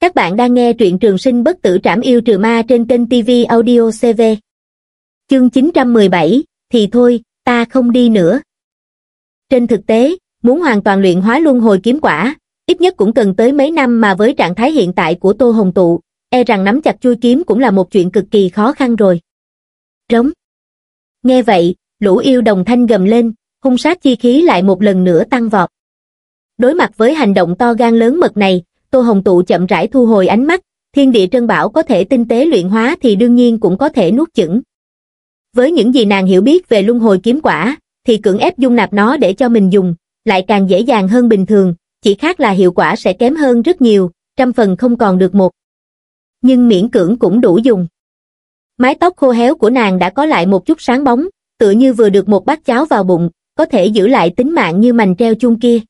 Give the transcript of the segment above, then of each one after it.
Các bạn đang nghe truyện trường sinh bất tử trảm yêu trừ ma trên kênh TV Audio CV. Chương 917, thì thôi, ta không đi nữa. Trên thực tế, muốn hoàn toàn luyện hóa luân hồi kiếm quả, ít nhất cũng cần tới mấy năm mà với trạng thái hiện tại của Tô Hồng Tụ, e rằng nắm chặt chui kiếm cũng là một chuyện cực kỳ khó khăn rồi. Rống. Nghe vậy, lũ yêu đồng thanh gầm lên, hung sát chi khí lại một lần nữa tăng vọt. Đối mặt với hành động to gan lớn mật này, Tô Hồng Tụ chậm rãi thu hồi ánh mắt, thiên địa trân bảo có thể tinh tế luyện hóa thì đương nhiên cũng có thể nuốt chửng. Với những gì nàng hiểu biết về luân hồi kiếm quả, thì cưỡng ép dung nạp nó để cho mình dùng, lại càng dễ dàng hơn bình thường, chỉ khác là hiệu quả sẽ kém hơn rất nhiều, trăm phần không còn được một. Nhưng miễn cưỡng cũng đủ dùng. Mái tóc khô héo của nàng đã có lại một chút sáng bóng, tựa như vừa được một bát cháo vào bụng, có thể giữ lại tính mạng như mành treo chuông kia.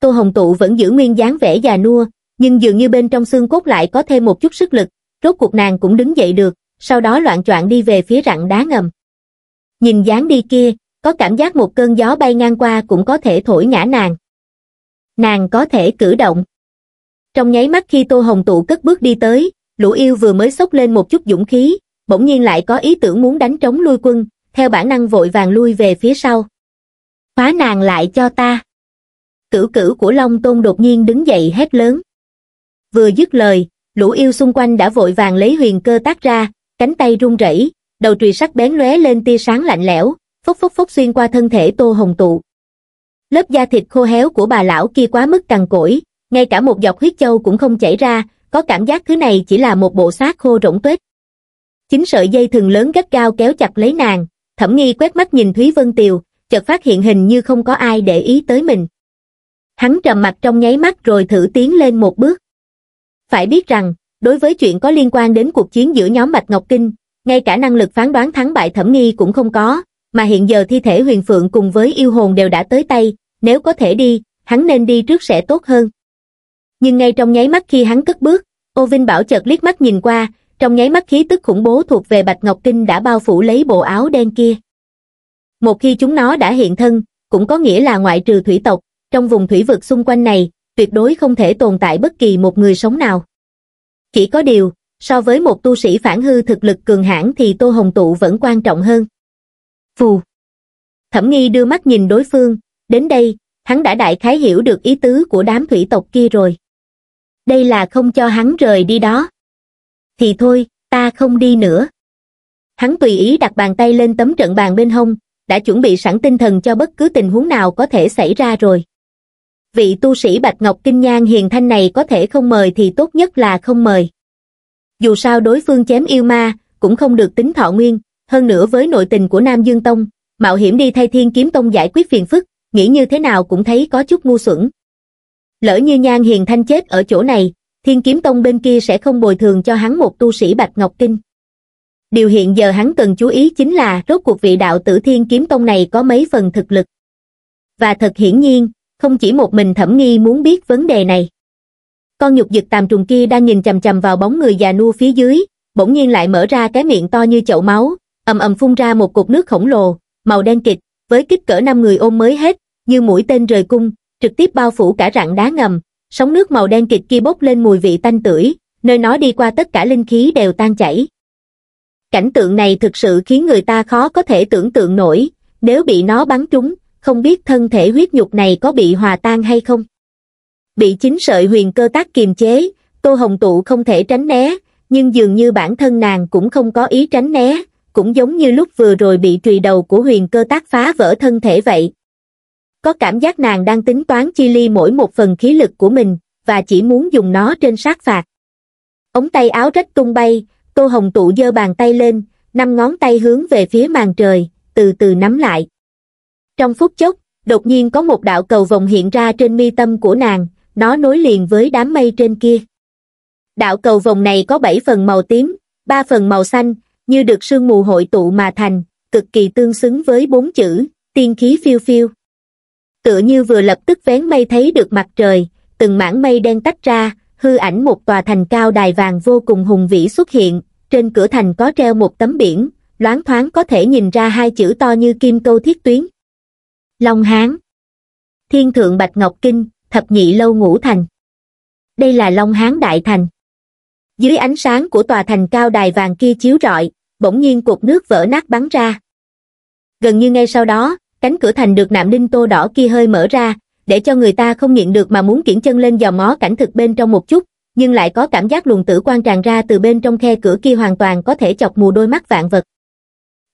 Tô Hồng Tụ vẫn giữ nguyên dáng vẻ già nua, nhưng dường như bên trong xương cốt lại có thêm một chút sức lực, rốt cuộc nàng cũng đứng dậy được, sau đó loạn choạng đi về phía rặng đá ngầm. Nhìn dáng đi kia, có cảm giác một cơn gió bay ngang qua cũng có thể thổi ngã nàng. Nàng có thể cử động. Trong nháy mắt khi Tô Hồng Tụ cất bước đi tới, lũ yêu vừa mới sốc lên một chút dũng khí, bỗng nhiên lại có ý tưởng muốn đánh trống lui quân, theo bản năng vội vàng lui về phía sau. Khóa nàng lại cho ta cửu cửu của Long Tôn đột nhiên đứng dậy hét lớn. Vừa dứt lời, lũ yêu xung quanh đã vội vàng lấy huyền cơ tác ra, cánh tay run rẩy, đầu trùy sắc bén lóe lên tia sáng lạnh lẽo, phốc phốc phốc xuyên qua thân thể Tô Hồng Tụ. Lớp da thịt khô héo của bà lão kia quá mức cằn cỗi, ngay cả một giọt huyết châu cũng không chảy ra, có cảm giác thứ này chỉ là một bộ xác khô rỗng tuếch. Chính sợi dây thừng lớn gắt cao kéo chặt lấy nàng, thẩm nghi quét mắt nhìn Thúy Vân Tiều, chợt phát hiện hình như không có ai để ý tới mình hắn trầm mặt trong nháy mắt rồi thử tiến lên một bước phải biết rằng đối với chuyện có liên quan đến cuộc chiến giữa nhóm bạch ngọc kinh ngay cả năng lực phán đoán thắng bại thẩm nghi cũng không có mà hiện giờ thi thể huyền phượng cùng với yêu hồn đều đã tới tay nếu có thể đi hắn nên đi trước sẽ tốt hơn nhưng ngay trong nháy mắt khi hắn cất bước ô vinh bảo chợt liếc mắt nhìn qua trong nháy mắt khí tức khủng bố thuộc về bạch ngọc kinh đã bao phủ lấy bộ áo đen kia một khi chúng nó đã hiện thân cũng có nghĩa là ngoại trừ thủy tộc trong vùng thủy vực xung quanh này, tuyệt đối không thể tồn tại bất kỳ một người sống nào. Chỉ có điều, so với một tu sĩ phản hư thực lực cường hãn thì Tô Hồng Tụ vẫn quan trọng hơn. Phù Thẩm nghi đưa mắt nhìn đối phương, đến đây, hắn đã đại khái hiểu được ý tứ của đám thủy tộc kia rồi. Đây là không cho hắn rời đi đó. Thì thôi, ta không đi nữa. Hắn tùy ý đặt bàn tay lên tấm trận bàn bên hông, đã chuẩn bị sẵn tinh thần cho bất cứ tình huống nào có thể xảy ra rồi vị tu sĩ Bạch Ngọc Kinh Nhan hiền thanh này có thể không mời thì tốt nhất là không mời. Dù sao đối phương chém yêu ma, cũng không được tính thọ nguyên, hơn nữa với nội tình của Nam Dương Tông, mạo hiểm đi thay Thiên Kiếm Tông giải quyết phiền phức, nghĩ như thế nào cũng thấy có chút ngu xuẩn. Lỡ như Nhan hiền thanh chết ở chỗ này, Thiên Kiếm Tông bên kia sẽ không bồi thường cho hắn một tu sĩ Bạch Ngọc Kinh. Điều hiện giờ hắn cần chú ý chính là rốt cuộc vị đạo tử Thiên Kiếm Tông này có mấy phần thực lực. Và thật hiển nhiên, không chỉ một mình thẩm nghi muốn biết vấn đề này con nhục dực tàm trùng kia đang nhìn chầm chầm vào bóng người già nua phía dưới bỗng nhiên lại mở ra cái miệng to như chậu máu ầm ầm phun ra một cục nước khổng lồ màu đen kịch với kích cỡ năm người ôm mới hết như mũi tên rời cung trực tiếp bao phủ cả rặng đá ngầm sóng nước màu đen kịch kia bốc lên mùi vị tanh tưởi nơi nó đi qua tất cả linh khí đều tan chảy cảnh tượng này thực sự khiến người ta khó có thể tưởng tượng nổi nếu bị nó bắn trúng không biết thân thể huyết nhục này có bị hòa tan hay không. Bị chính sợi huyền cơ tác kiềm chế, Tô Hồng Tụ không thể tránh né, nhưng dường như bản thân nàng cũng không có ý tránh né, cũng giống như lúc vừa rồi bị trùy đầu của huyền cơ tác phá vỡ thân thể vậy. Có cảm giác nàng đang tính toán chi ly mỗi một phần khí lực của mình, và chỉ muốn dùng nó trên sát phạt. Ống tay áo rách tung bay, Tô Hồng Tụ giơ bàn tay lên, năm ngón tay hướng về phía màn trời, từ từ nắm lại. Trong phút chốc, đột nhiên có một đạo cầu vòng hiện ra trên mi tâm của nàng, nó nối liền với đám mây trên kia. Đạo cầu vòng này có bảy phần màu tím, ba phần màu xanh, như được sương mù hội tụ mà thành, cực kỳ tương xứng với bốn chữ, tiên khí phiêu phiêu. Tựa như vừa lập tức vén mây thấy được mặt trời, từng mảng mây đen tách ra, hư ảnh một tòa thành cao đài vàng vô cùng hùng vĩ xuất hiện, trên cửa thành có treo một tấm biển, loáng thoáng có thể nhìn ra hai chữ to như kim câu thiết tuyến long hán thiên thượng bạch ngọc kinh thập nhị lâu ngũ thành đây là long hán đại thành dưới ánh sáng của tòa thành cao đài vàng kia chiếu rọi bỗng nhiên cục nước vỡ nát bắn ra gần như ngay sau đó cánh cửa thành được nạm đinh tô đỏ kia hơi mở ra để cho người ta không nghiện được mà muốn kiển chân lên dò mó cảnh thực bên trong một chút nhưng lại có cảm giác luồng tử quan tràn ra từ bên trong khe cửa kia hoàn toàn có thể chọc mù đôi mắt vạn vật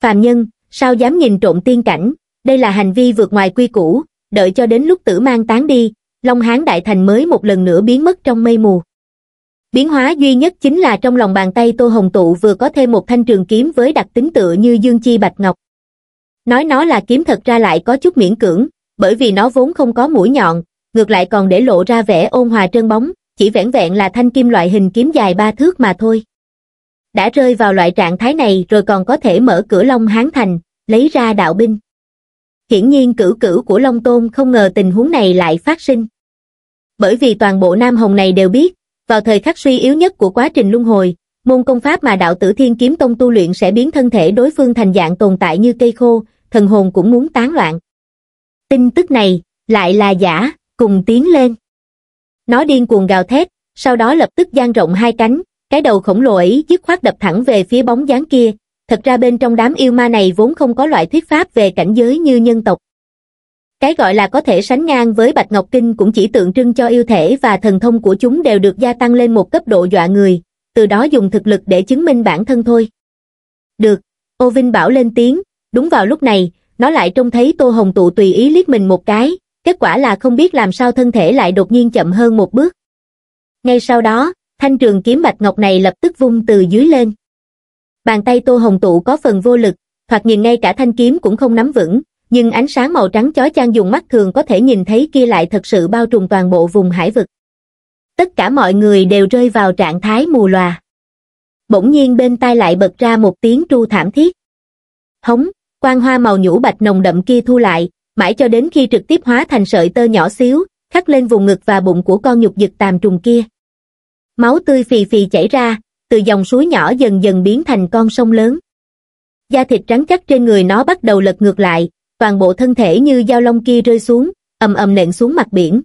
phàm nhân sao dám nhìn trộm tiên cảnh đây là hành vi vượt ngoài quy củ, đợi cho đến lúc tử mang tán đi, Long Hán Đại Thành mới một lần nữa biến mất trong mây mù. Biến hóa duy nhất chính là trong lòng bàn tay Tô Hồng Tụ vừa có thêm một thanh trường kiếm với đặc tính tựa như dương chi bạch ngọc. Nói nó là kiếm thật ra lại có chút miễn cưỡng, bởi vì nó vốn không có mũi nhọn, ngược lại còn để lộ ra vẻ ôn hòa trơn bóng, chỉ vẻn vẹn là thanh kim loại hình kiếm dài ba thước mà thôi. Đã rơi vào loại trạng thái này rồi còn có thể mở cửa Long Hán Thành, lấy ra đạo binh hiển nhiên cửu cửu của Long Tôn không ngờ tình huống này lại phát sinh. Bởi vì toàn bộ Nam Hồng này đều biết, vào thời khắc suy yếu nhất của quá trình luân hồi, môn công pháp mà đạo tử thiên kiếm tông tu luyện sẽ biến thân thể đối phương thành dạng tồn tại như cây khô, thần hồn cũng muốn tán loạn. Tin tức này, lại là giả, cùng tiến lên. Nó điên cuồng gào thét, sau đó lập tức dang rộng hai cánh, cái đầu khổng lồ ấy dứt khoát đập thẳng về phía bóng dáng kia, thật ra bên trong đám yêu ma này vốn không có loại thuyết pháp về cảnh giới như nhân tộc. Cái gọi là có thể sánh ngang với Bạch Ngọc Kinh cũng chỉ tượng trưng cho yêu thể và thần thông của chúng đều được gia tăng lên một cấp độ dọa người, từ đó dùng thực lực để chứng minh bản thân thôi. Được, Ô Vinh Bảo lên tiếng, đúng vào lúc này, nó lại trông thấy Tô Hồng Tụ tùy ý liếc mình một cái, kết quả là không biết làm sao thân thể lại đột nhiên chậm hơn một bước. Ngay sau đó, thanh trường kiếm Bạch Ngọc này lập tức vung từ dưới lên bàn tay Tô Hồng Tụ có phần vô lực, thoạt nhìn ngay cả thanh kiếm cũng không nắm vững, nhưng ánh sáng màu trắng chói chang dùng mắt thường có thể nhìn thấy kia lại thật sự bao trùm toàn bộ vùng hải vực. Tất cả mọi người đều rơi vào trạng thái mù lòa. Bỗng nhiên bên tai lại bật ra một tiếng tru thảm thiết. Hống, quang hoa màu nhũ bạch nồng đậm kia thu lại, mãi cho đến khi trực tiếp hóa thành sợi tơ nhỏ xíu, khắc lên vùng ngực và bụng của con nhục dực tàm trùng kia. Máu tươi phì phì chảy ra, từ dòng suối nhỏ dần dần biến thành con sông lớn. Da thịt trắng chắc trên người nó bắt đầu lật ngược lại, toàn bộ thân thể như dao lông kia rơi xuống, ầm ầm nện xuống mặt biển.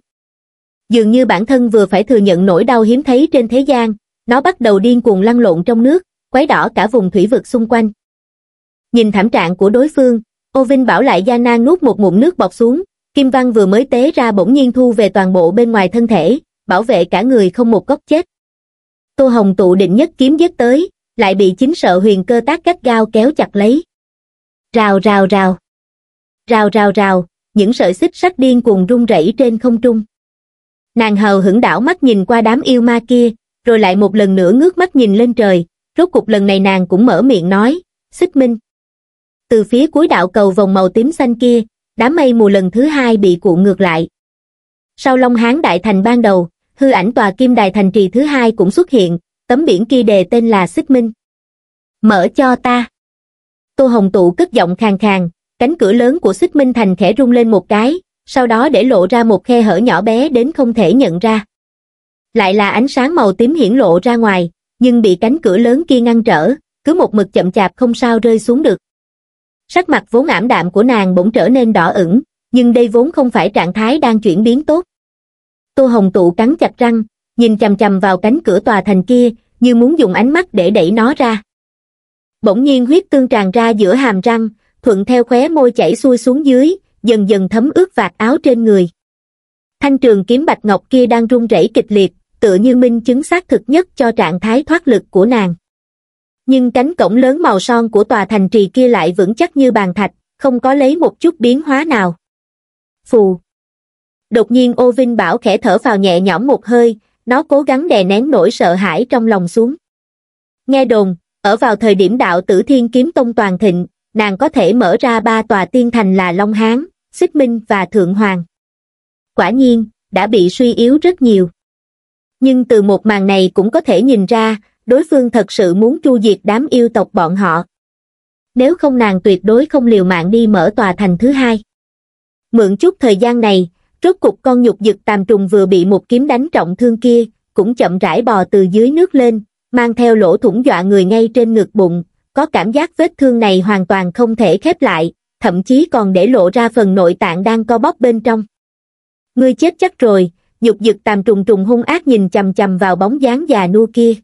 Dường như bản thân vừa phải thừa nhận nỗi đau hiếm thấy trên thế gian, nó bắt đầu điên cuồng lăn lộn trong nước, quấy đỏ cả vùng thủy vực xung quanh. Nhìn thảm trạng của đối phương, Ô Vinh bảo lại Gia Nang nuốt một ngụm nước bọt xuống, Kim Văn vừa mới tế ra bỗng nhiên thu về toàn bộ bên ngoài thân thể, bảo vệ cả người không một góc chết tô hồng tụ định nhất kiếm giết tới lại bị chính sợ huyền cơ tác gắt gao kéo chặt lấy rào rào rào rào rào rào những sợi xích sắc điên cuồng rung rẩy trên không trung nàng hầu hững đảo mắt nhìn qua đám yêu ma kia rồi lại một lần nữa ngước mắt nhìn lên trời rốt cục lần này nàng cũng mở miệng nói xích minh từ phía cuối đạo cầu vòng màu tím xanh kia đám mây mù lần thứ hai bị cuộn ngược lại sau long hán đại thành ban đầu hư ảnh tòa kim đài thành trì thứ hai cũng xuất hiện, tấm biển kia đề tên là Xích Minh. Mở cho ta. Tô Hồng Tụ cất giọng khàn khàn, cánh cửa lớn của Xích Minh thành khẽ rung lên một cái, sau đó để lộ ra một khe hở nhỏ bé đến không thể nhận ra. Lại là ánh sáng màu tím hiển lộ ra ngoài, nhưng bị cánh cửa lớn kia ngăn trở, cứ một mực chậm chạp không sao rơi xuống được. Sắc mặt vốn ảm đạm của nàng bỗng trở nên đỏ ửng, nhưng đây vốn không phải trạng thái đang chuyển biến tốt. Tô Hồng Tụ cắn chặt răng, nhìn chằm chằm vào cánh cửa tòa thành kia, như muốn dùng ánh mắt để đẩy nó ra. Bỗng nhiên huyết tương tràn ra giữa hàm răng, thuận theo khóe môi chảy xuôi xuống dưới, dần dần thấm ướt vạt áo trên người. Thanh trường kiếm bạch ngọc kia đang rung rẩy kịch liệt, tựa như minh chứng xác thực nhất cho trạng thái thoát lực của nàng. Nhưng cánh cổng lớn màu son của tòa thành trì kia lại vững chắc như bàn thạch, không có lấy một chút biến hóa nào. Phù, đột nhiên ô vinh bảo khẽ thở vào nhẹ nhõm một hơi nó cố gắng đè nén nỗi sợ hãi trong lòng xuống nghe đồn ở vào thời điểm đạo tử thiên kiếm tông toàn thịnh nàng có thể mở ra ba tòa tiên thành là long hán xích minh và thượng hoàng quả nhiên đã bị suy yếu rất nhiều nhưng từ một màn này cũng có thể nhìn ra đối phương thật sự muốn chu diệt đám yêu tộc bọn họ nếu không nàng tuyệt đối không liều mạng đi mở tòa thành thứ hai mượn chút thời gian này rốt cục con nhục dực tàm trùng vừa bị một kiếm đánh trọng thương kia, cũng chậm rãi bò từ dưới nước lên, mang theo lỗ thủng dọa người ngay trên ngực bụng, có cảm giác vết thương này hoàn toàn không thể khép lại, thậm chí còn để lộ ra phần nội tạng đang co bóp bên trong. Ngươi chết chắc rồi, nhục dực tàm trùng trùng hung ác nhìn chầm chầm vào bóng dáng già nua kia.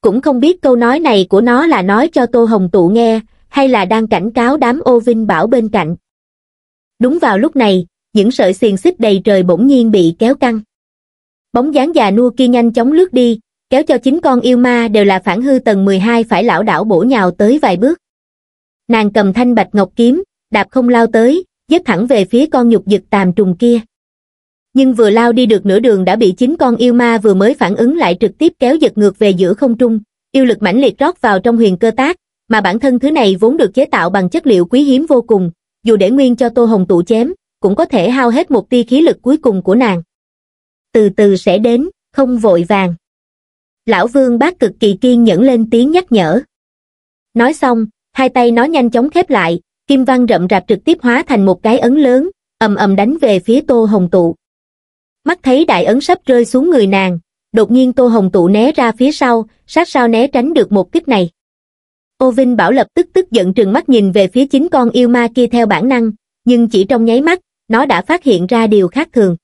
Cũng không biết câu nói này của nó là nói cho Tô Hồng Tụ nghe, hay là đang cảnh cáo đám ô vinh bảo bên cạnh. Đúng vào lúc này, những sợi xiềng xích đầy trời bỗng nhiên bị kéo căng. Bóng dáng già nua kia nhanh chóng lướt đi, kéo cho chính con yêu ma đều là phản hư tầng 12 phải lão đảo bổ nhào tới vài bước. Nàng cầm thanh bạch ngọc kiếm, đạp không lao tới, dứt thẳng về phía con nhục dực tàm trùng kia. Nhưng vừa lao đi được nửa đường đã bị chính con yêu ma vừa mới phản ứng lại trực tiếp kéo giật ngược về giữa không trung, yêu lực mãnh liệt rót vào trong huyền cơ tác, mà bản thân thứ này vốn được chế tạo bằng chất liệu quý hiếm vô cùng, dù để nguyên cho Tô Hồng tụ chém, cũng có thể hao hết một tia khí lực cuối cùng của nàng. Từ từ sẽ đến, không vội vàng. Lão Vương bác cực kỳ kiên nhẫn lên tiếng nhắc nhở. Nói xong, hai tay nó nhanh chóng khép lại, kim văn rậm rạp trực tiếp hóa thành một cái ấn lớn, ầm ầm đánh về phía Tô Hồng Tụ. Mắt thấy đại ấn sắp rơi xuống người nàng, đột nhiên Tô Hồng Tụ né ra phía sau, sát sao né tránh được một kích này. Ô Vinh Bảo lập tức tức giận trừng mắt nhìn về phía chính con yêu ma kia theo bản năng, nhưng chỉ trong nháy mắt, nó đã phát hiện ra điều khác thường.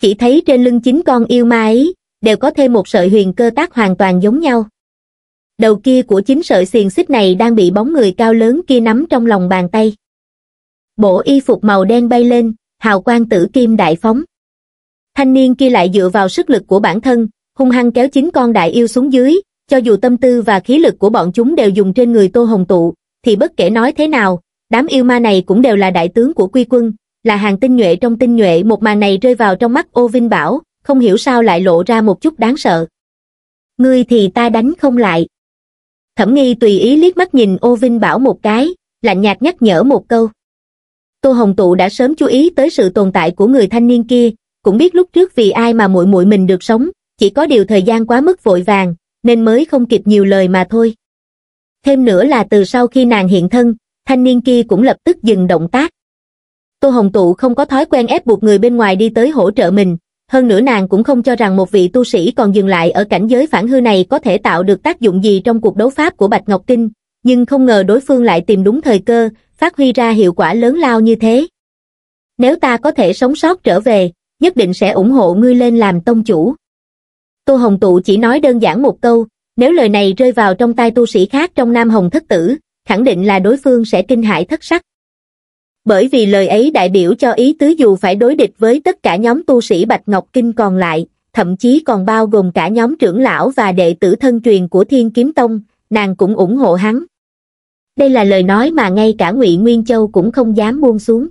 Chỉ thấy trên lưng chính con yêu ma ấy, đều có thêm một sợi huyền cơ tác hoàn toàn giống nhau. Đầu kia của chính sợi xiềng xích này đang bị bóng người cao lớn kia nắm trong lòng bàn tay. Bộ y phục màu đen bay lên, hào quang tử kim đại phóng. Thanh niên kia lại dựa vào sức lực của bản thân, hung hăng kéo chính con đại yêu xuống dưới, cho dù tâm tư và khí lực của bọn chúng đều dùng trên người Tô Hồng Tụ, thì bất kể nói thế nào, đám yêu ma này cũng đều là đại tướng của quy quân, là hàng tinh nhuệ trong tinh nhuệ một màn này rơi vào trong mắt ô Vinh Bảo, không hiểu sao lại lộ ra một chút đáng sợ. Ngươi thì ta đánh không lại. Thẩm nghi tùy ý liếc mắt nhìn ô Vinh Bảo một cái, lạnh nhạt nhắc nhở một câu. Tô Hồng Tụ đã sớm chú ý tới sự tồn tại của người thanh niên kia, cũng biết lúc trước vì ai mà muội muội mình được sống, chỉ có điều thời gian quá mức vội vàng, nên mới không kịp nhiều lời mà thôi. Thêm nữa là từ sau khi nàng hiện thân, thanh niên kia cũng lập tức dừng động tác. Tô Hồng Tụ không có thói quen ép buộc người bên ngoài đi tới hỗ trợ mình, hơn nữa nàng cũng không cho rằng một vị tu sĩ còn dừng lại ở cảnh giới phản hư này có thể tạo được tác dụng gì trong cuộc đấu pháp của Bạch Ngọc Kinh, nhưng không ngờ đối phương lại tìm đúng thời cơ, phát huy ra hiệu quả lớn lao như thế. Nếu ta có thể sống sót trở về, nhất định sẽ ủng hộ ngươi lên làm tông chủ. Tô Hồng Tụ chỉ nói đơn giản một câu, nếu lời này rơi vào trong tai tu sĩ khác trong Nam Hồng Thất Tử, khẳng định là đối phương sẽ kinh hãi thất sắc bởi vì lời ấy đại biểu cho ý tứ dù phải đối địch với tất cả nhóm tu sĩ Bạch Ngọc Kinh còn lại, thậm chí còn bao gồm cả nhóm trưởng lão và đệ tử thân truyền của Thiên Kiếm Tông, nàng cũng ủng hộ hắn. Đây là lời nói mà ngay cả Ngụy Nguyên Châu cũng không dám buông xuống.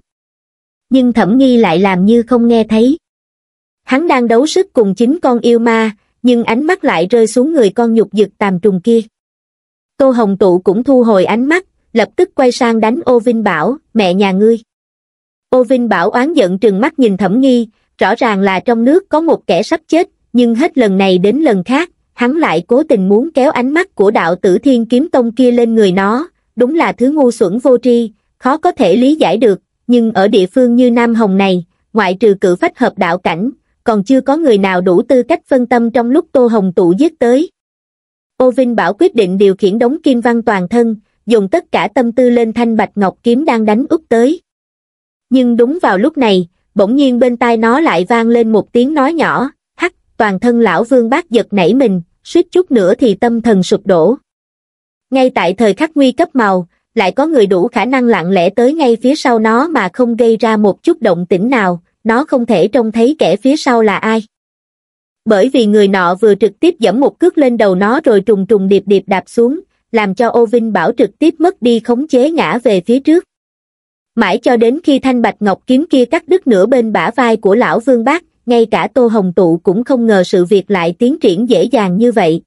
Nhưng Thẩm Nghi lại làm như không nghe thấy. Hắn đang đấu sức cùng chính con yêu ma, nhưng ánh mắt lại rơi xuống người con nhục dực tàm trùng kia. Tô Hồng Tụ cũng thu hồi ánh mắt, lập tức quay sang đánh ô vinh bảo mẹ nhà ngươi ô vinh bảo oán giận trừng mắt nhìn thẩm nghi rõ ràng là trong nước có một kẻ sắp chết nhưng hết lần này đến lần khác hắn lại cố tình muốn kéo ánh mắt của đạo tử thiên kiếm tông kia lên người nó đúng là thứ ngu xuẩn vô tri khó có thể lý giải được nhưng ở địa phương như nam hồng này ngoại trừ cử phách hợp đạo cảnh còn chưa có người nào đủ tư cách phân tâm trong lúc tô hồng tụ giết tới ô vinh bảo quyết định điều khiển đống kim văn toàn thân dùng tất cả tâm tư lên thanh bạch ngọc kiếm đang đánh úp tới nhưng đúng vào lúc này bỗng nhiên bên tai nó lại vang lên một tiếng nói nhỏ hắt toàn thân lão vương bác giật nảy mình suýt chút nữa thì tâm thần sụp đổ ngay tại thời khắc nguy cấp màu lại có người đủ khả năng lặng lẽ tới ngay phía sau nó mà không gây ra một chút động tĩnh nào nó không thể trông thấy kẻ phía sau là ai bởi vì người nọ vừa trực tiếp dẫm một cước lên đầu nó rồi trùng trùng điệp điệp đạp xuống làm cho ô vinh bảo trực tiếp mất đi khống chế ngã về phía trước mãi cho đến khi thanh bạch ngọc kiếm kia cắt đứt nửa bên bả vai của lão vương bác ngay cả tô hồng tụ cũng không ngờ sự việc lại tiến triển dễ dàng như vậy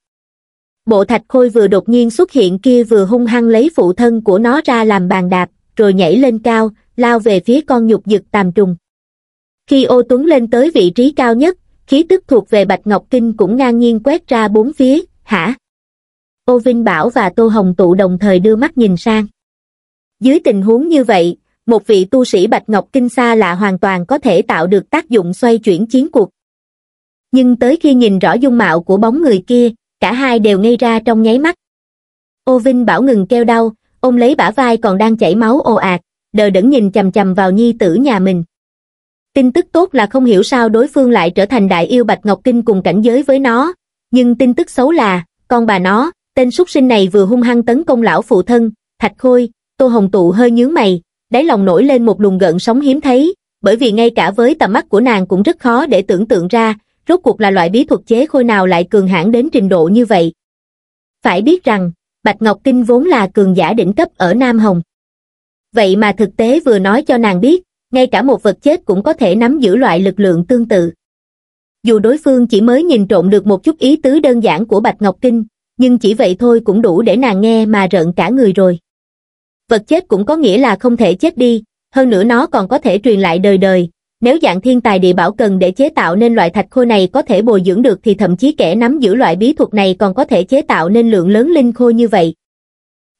bộ thạch khôi vừa đột nhiên xuất hiện kia vừa hung hăng lấy phụ thân của nó ra làm bàn đạp rồi nhảy lên cao lao về phía con nhục dực tàm trùng khi ô tuấn lên tới vị trí cao nhất khí tức thuộc về bạch ngọc kinh cũng ngang nhiên quét ra bốn phía hả Ô Vinh Bảo và Tô Hồng Tụ đồng thời đưa mắt nhìn sang. Dưới tình huống như vậy, một vị tu sĩ Bạch Ngọc Kinh Sa là hoàn toàn có thể tạo được tác dụng xoay chuyển chiến cuộc. Nhưng tới khi nhìn rõ dung mạo của bóng người kia, cả hai đều ngây ra trong nháy mắt. Ô Vinh Bảo ngừng kêu đau, ôm lấy bả vai còn đang chảy máu ồ ạt, đờ đẫn nhìn chầm chầm vào nhi tử nhà mình. Tin tức tốt là không hiểu sao đối phương lại trở thành đại yêu Bạch Ngọc Kinh cùng cảnh giới với nó, nhưng tin tức xấu là, con bà nó, tên súc sinh này vừa hung hăng tấn công lão phụ thân, thạch khôi, tô hồng tụ hơi nhướng mày, đáy lòng nổi lên một luồng gợn sóng hiếm thấy, bởi vì ngay cả với tầm mắt của nàng cũng rất khó để tưởng tượng ra, rốt cuộc là loại bí thuật chế khôi nào lại cường hãn đến trình độ như vậy. Phải biết rằng, Bạch Ngọc Kinh vốn là cường giả đỉnh cấp ở Nam Hồng. Vậy mà thực tế vừa nói cho nàng biết, ngay cả một vật chết cũng có thể nắm giữ loại lực lượng tương tự. Dù đối phương chỉ mới nhìn trộn được một chút ý tứ đơn giản của Bạch Ngọc Kinh, nhưng chỉ vậy thôi cũng đủ để nàng nghe mà rợn cả người rồi. Vật chết cũng có nghĩa là không thể chết đi, hơn nữa nó còn có thể truyền lại đời đời. Nếu dạng thiên tài địa bảo cần để chế tạo nên loại thạch khô này có thể bồi dưỡng được thì thậm chí kẻ nắm giữ loại bí thuật này còn có thể chế tạo nên lượng lớn linh khô như vậy.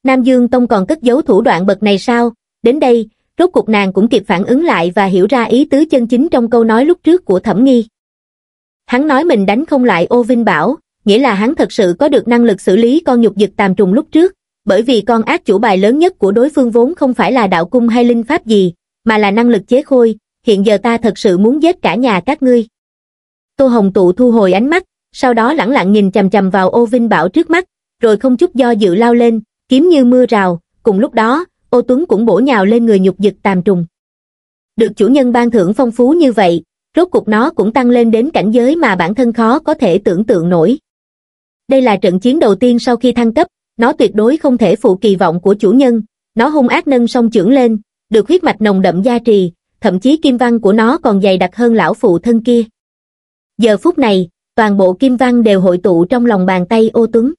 Nam Dương Tông còn cất giấu thủ đoạn bậc này sao? Đến đây, rốt cuộc nàng cũng kịp phản ứng lại và hiểu ra ý tứ chân chính trong câu nói lúc trước của Thẩm Nghi. Hắn nói mình đánh không lại ô Vinh Bảo, nghĩa là hắn thật sự có được năng lực xử lý con nhục dực tàm trùng lúc trước, bởi vì con ác chủ bài lớn nhất của đối phương vốn không phải là đạo cung hay linh pháp gì, mà là năng lực chế khôi, hiện giờ ta thật sự muốn giết cả nhà các ngươi. Tô Hồng Tụ thu hồi ánh mắt, sau đó lẳng lặng nhìn chằm chằm vào ô Vinh Bảo trước mắt, rồi không chút do dự lao lên, kiếm như mưa rào, cùng lúc đó, ô Tuấn cũng bổ nhào lên người nhục dực tàm trùng. Được chủ nhân ban thưởng phong phú như vậy, rốt cục nó cũng tăng lên đến cảnh giới mà bản thân khó có thể tưởng tượng nổi đây là trận chiến đầu tiên sau khi thăng cấp nó tuyệt đối không thể phụ kỳ vọng của chủ nhân nó hung ác nâng song trưởng lên được huyết mạch nồng đậm gia trì thậm chí kim văn của nó còn dày đặc hơn lão phụ thân kia giờ phút này toàn bộ kim văn đều hội tụ trong lòng bàn tay ô tuấn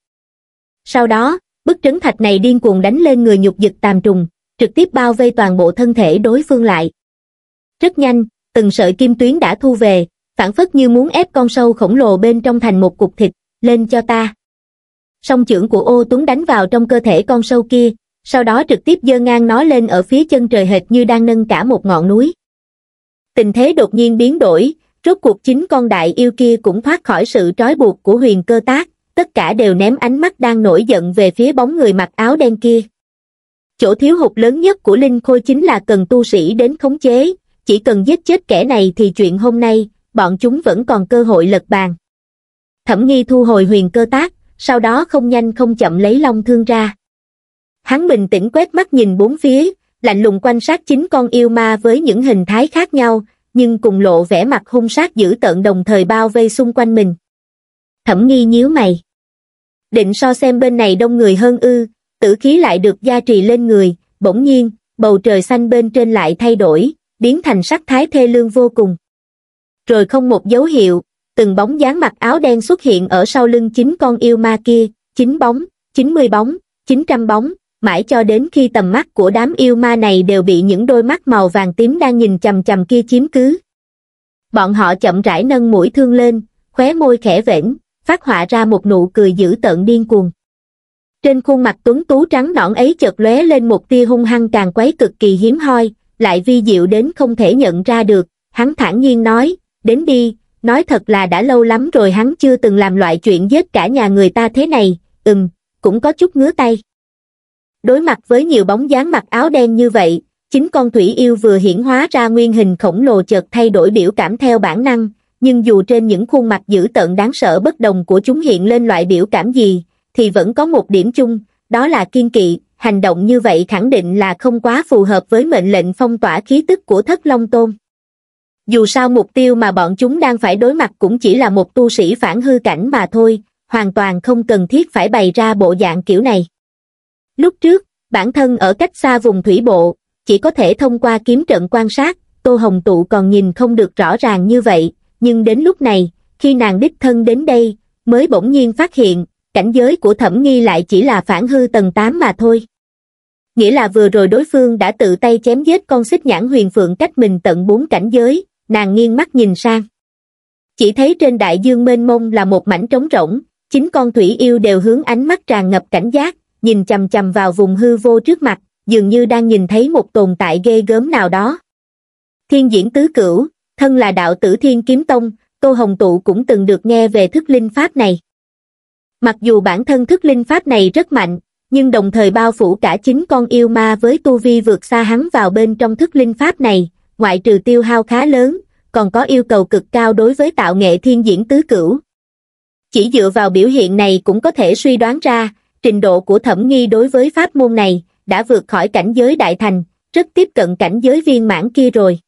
sau đó bức trấn thạch này điên cuồng đánh lên người nhục dực tàm trùng trực tiếp bao vây toàn bộ thân thể đối phương lại rất nhanh từng sợi kim tuyến đã thu về phản phất như muốn ép con sâu khổng lồ bên trong thành một cục thịt lên cho ta song trưởng của ô tuấn đánh vào trong cơ thể con sâu kia sau đó trực tiếp dơ ngang nó lên ở phía chân trời hệt như đang nâng cả một ngọn núi tình thế đột nhiên biến đổi rốt cuộc chính con đại yêu kia cũng thoát khỏi sự trói buộc của huyền cơ tác tất cả đều ném ánh mắt đang nổi giận về phía bóng người mặc áo đen kia chỗ thiếu hụt lớn nhất của linh khôi chính là cần tu sĩ đến khống chế chỉ cần giết chết kẻ này thì chuyện hôm nay bọn chúng vẫn còn cơ hội lật bàn thẩm nghi thu hồi huyền cơ tác sau đó không nhanh không chậm lấy long thương ra hắn bình tĩnh quét mắt nhìn bốn phía lạnh lùng quan sát chính con yêu ma với những hình thái khác nhau nhưng cùng lộ vẻ mặt hung sát dữ tợn đồng thời bao vây xung quanh mình thẩm nghi nhíu mày định so xem bên này đông người hơn ư tử khí lại được gia trì lên người bỗng nhiên bầu trời xanh bên trên lại thay đổi biến thành sắc thái thê lương vô cùng rồi không một dấu hiệu từng bóng dáng mặc áo đen xuất hiện ở sau lưng chính con yêu ma kia, chín bóng, chín mươi bóng, chín trăm bóng, mãi cho đến khi tầm mắt của đám yêu ma này đều bị những đôi mắt màu vàng tím đang nhìn chầm chầm kia chiếm cứ. Bọn họ chậm rãi nâng mũi thương lên, khóe môi khẽ vểnh, phát họa ra một nụ cười dữ tợn điên cuồng. Trên khuôn mặt tuấn tú trắng nõn ấy chợt lóe lên một tia hung hăng càng quấy cực kỳ hiếm hoi, lại vi diệu đến không thể nhận ra được, hắn thản nhiên nói, đến đi, nói thật là đã lâu lắm rồi hắn chưa từng làm loại chuyện giết cả nhà người ta thế này, ừm, cũng có chút ngứa tay. Đối mặt với nhiều bóng dáng mặc áo đen như vậy, chính con thủy yêu vừa hiển hóa ra nguyên hình khổng lồ chợt thay đổi biểu cảm theo bản năng, nhưng dù trên những khuôn mặt dữ tợn đáng sợ bất đồng của chúng hiện lên loại biểu cảm gì, thì vẫn có một điểm chung, đó là kiên kỵ, hành động như vậy khẳng định là không quá phù hợp với mệnh lệnh phong tỏa khí tức của thất long tôn dù sao mục tiêu mà bọn chúng đang phải đối mặt cũng chỉ là một tu sĩ phản hư cảnh mà thôi hoàn toàn không cần thiết phải bày ra bộ dạng kiểu này lúc trước bản thân ở cách xa vùng thủy bộ chỉ có thể thông qua kiếm trận quan sát tô hồng tụ còn nhìn không được rõ ràng như vậy nhưng đến lúc này khi nàng đích thân đến đây mới bỗng nhiên phát hiện cảnh giới của thẩm nghi lại chỉ là phản hư tầng 8 mà thôi nghĩa là vừa rồi đối phương đã tự tay chém giết con xích nhãn huyền phượng cách mình tận bốn cảnh giới, nàng nghiêng mắt nhìn sang. Chỉ thấy trên đại dương mênh mông là một mảnh trống rỗng, chính con thủy yêu đều hướng ánh mắt tràn ngập cảnh giác, nhìn chầm chầm vào vùng hư vô trước mặt, dường như đang nhìn thấy một tồn tại ghê gớm nào đó. Thiên diễn tứ cửu, thân là đạo tử thiên kiếm tông, Tô Hồng Tụ cũng từng được nghe về thức linh pháp này. Mặc dù bản thân thức linh pháp này rất mạnh, nhưng đồng thời bao phủ cả chính con yêu ma với tu vi vượt xa hắn vào bên trong thức linh pháp này, ngoại trừ tiêu hao khá lớn, còn có yêu cầu cực cao đối với tạo nghệ thiên diễn tứ cửu. Chỉ dựa vào biểu hiện này cũng có thể suy đoán ra, trình độ của thẩm nghi đối với pháp môn này đã vượt khỏi cảnh giới đại thành, rất tiếp cận cảnh giới viên mãn kia rồi.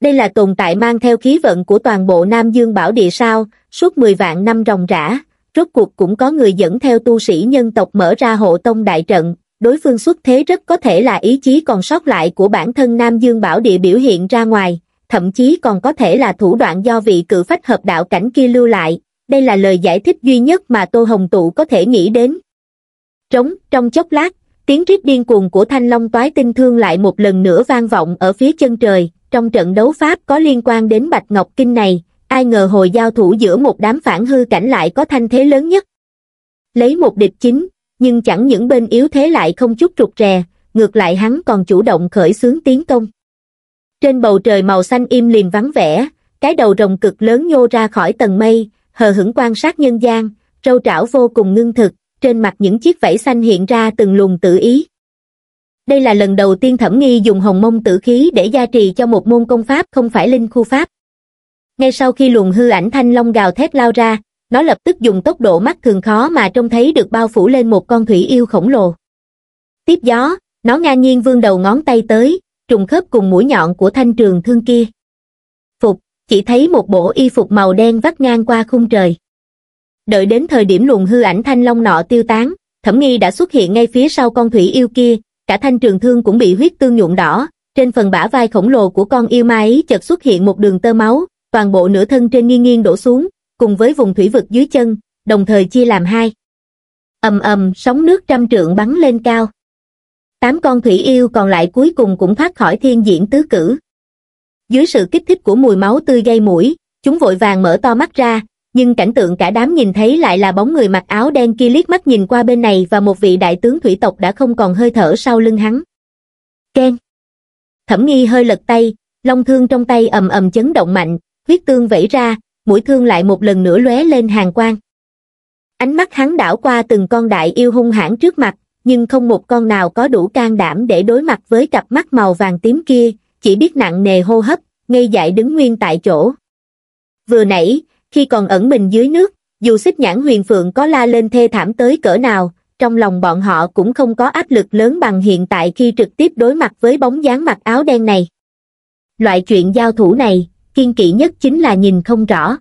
Đây là tồn tại mang theo khí vận của toàn bộ Nam Dương Bảo Địa sao, suốt 10 vạn năm ròng rã, rốt cuộc cũng có người dẫn theo tu sĩ nhân tộc mở ra hộ tông đại trận, đối phương xuất thế rất có thể là ý chí còn sót lại của bản thân Nam Dương Bảo Địa biểu hiện ra ngoài, thậm chí còn có thể là thủ đoạn do vị cử phách hợp đạo cảnh kia lưu lại, đây là lời giải thích duy nhất mà Tô Hồng Tụ có thể nghĩ đến. Trống, trong chốc lát, tiếng rít điên cuồng của thanh long toái tinh thương lại một lần nữa vang vọng ở phía chân trời, trong trận đấu Pháp có liên quan đến Bạch Ngọc Kinh này, ai ngờ hồi giao thủ giữa một đám phản hư cảnh lại có thanh thế lớn nhất. Lấy một địch chính, nhưng chẳng những bên yếu thế lại không chút trục rè, ngược lại hắn còn chủ động khởi xướng tiến công. Trên bầu trời màu xanh im lìm vắng vẻ, cái đầu rồng cực lớn nhô ra khỏi tầng mây, hờ hững quan sát nhân gian, râu trảo vô cùng ngưng thực, trên mặt những chiếc vảy xanh hiện ra từng luồng tự ý. Đây là lần đầu tiên thẩm nghi dùng hồng mông tử khí để gia trì cho một môn công pháp không phải linh khu pháp. Ngay sau khi luồng hư ảnh thanh long gào thét lao ra, nó lập tức dùng tốc độ mắt thường khó mà trông thấy được bao phủ lên một con thủy yêu khổng lồ. Tiếp gió, nó ngang nhiên vươn đầu ngón tay tới, trùng khớp cùng mũi nhọn của thanh trường thương kia. Phục, chỉ thấy một bộ y phục màu đen vắt ngang qua khung trời. Đợi đến thời điểm luồng hư ảnh thanh long nọ tiêu tán, thẩm nghi đã xuất hiện ngay phía sau con thủy yêu kia, cả thanh trường thương cũng bị huyết tương nhuộm đỏ, trên phần bả vai khổng lồ của con yêu ma ấy chợt xuất hiện một đường tơ máu, toàn bộ nửa thân trên nghiêng nghiêng đổ xuống, cùng với vùng thủy vực dưới chân, đồng thời chia làm hai. ầm ầm sóng nước trăm trượng bắn lên cao. Tám con thủy yêu còn lại cuối cùng cũng thoát khỏi thiên diễn tứ cử. Dưới sự kích thích của mùi máu tươi gây mũi, chúng vội vàng mở to mắt ra, nhưng cảnh tượng cả đám nhìn thấy lại là bóng người mặc áo đen kia liếc mắt nhìn qua bên này và một vị đại tướng thủy tộc đã không còn hơi thở sau lưng hắn. Ken. Thẩm nghi hơi lật tay, long thương trong tay ầm ầm chấn động mạnh, huyết tương vẩy ra, mũi thương lại một lần nữa lóe lên hàng quang. Ánh mắt hắn đảo qua từng con đại yêu hung hãn trước mặt, nhưng không một con nào có đủ can đảm để đối mặt với cặp mắt màu vàng tím kia, chỉ biết nặng nề hô hấp, ngây dại đứng nguyên tại chỗ. Vừa nãy, khi còn ẩn mình dưới nước, dù xích nhãn huyền phượng có la lên thê thảm tới cỡ nào, trong lòng bọn họ cũng không có áp lực lớn bằng hiện tại khi trực tiếp đối mặt với bóng dáng mặc áo đen này. Loại chuyện giao thủ này, kiên kỵ nhất chính là nhìn không rõ.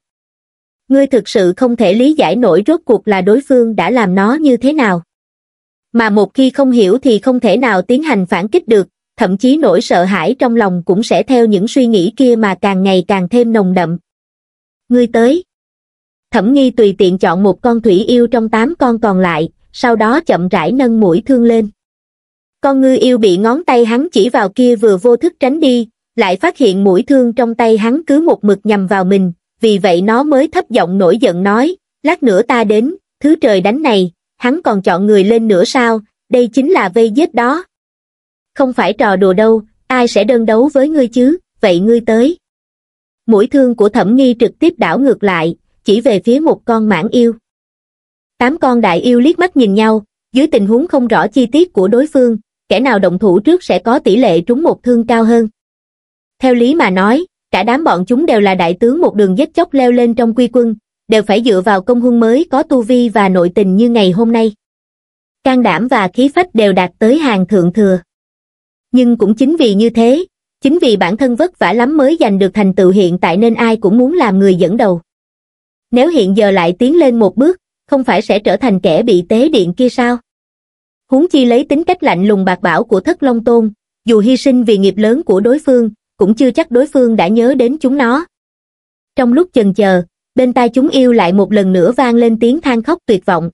Ngươi thực sự không thể lý giải nổi rốt cuộc là đối phương đã làm nó như thế nào. Mà một khi không hiểu thì không thể nào tiến hành phản kích được, thậm chí nỗi sợ hãi trong lòng cũng sẽ theo những suy nghĩ kia mà càng ngày càng thêm nồng đậm. Ngươi tới. Thẩm nghi tùy tiện chọn một con thủy yêu trong tám con còn lại, sau đó chậm rãi nâng mũi thương lên. Con ngư yêu bị ngón tay hắn chỉ vào kia vừa vô thức tránh đi, lại phát hiện mũi thương trong tay hắn cứ một mực nhằm vào mình, vì vậy nó mới thấp giọng nổi giận nói, lát nữa ta đến, thứ trời đánh này, hắn còn chọn người lên nữa sao, đây chính là vây giết đó. Không phải trò đùa đâu, ai sẽ đơn đấu với ngươi chứ, vậy ngươi tới. Mũi thương của thẩm nghi trực tiếp đảo ngược lại, chỉ về phía một con mãn yêu. Tám con đại yêu liếc mắt nhìn nhau, dưới tình huống không rõ chi tiết của đối phương, kẻ nào động thủ trước sẽ có tỷ lệ trúng một thương cao hơn. Theo lý mà nói, cả đám bọn chúng đều là đại tướng một đường giết chóc leo lên trong quy quân, đều phải dựa vào công huân mới có tu vi và nội tình như ngày hôm nay. Can đảm và khí phách đều đạt tới hàng thượng thừa. Nhưng cũng chính vì như thế, chính vì bản thân vất vả lắm mới giành được thành tựu hiện tại nên ai cũng muốn làm người dẫn đầu. Nếu hiện giờ lại tiến lên một bước, không phải sẽ trở thành kẻ bị tế điện kia sao? Huống chi lấy tính cách lạnh lùng bạc bảo của thất long tôn, dù hy sinh vì nghiệp lớn của đối phương, cũng chưa chắc đối phương đã nhớ đến chúng nó. Trong lúc chần chờ, bên tai chúng yêu lại một lần nữa vang lên tiếng than khóc tuyệt vọng.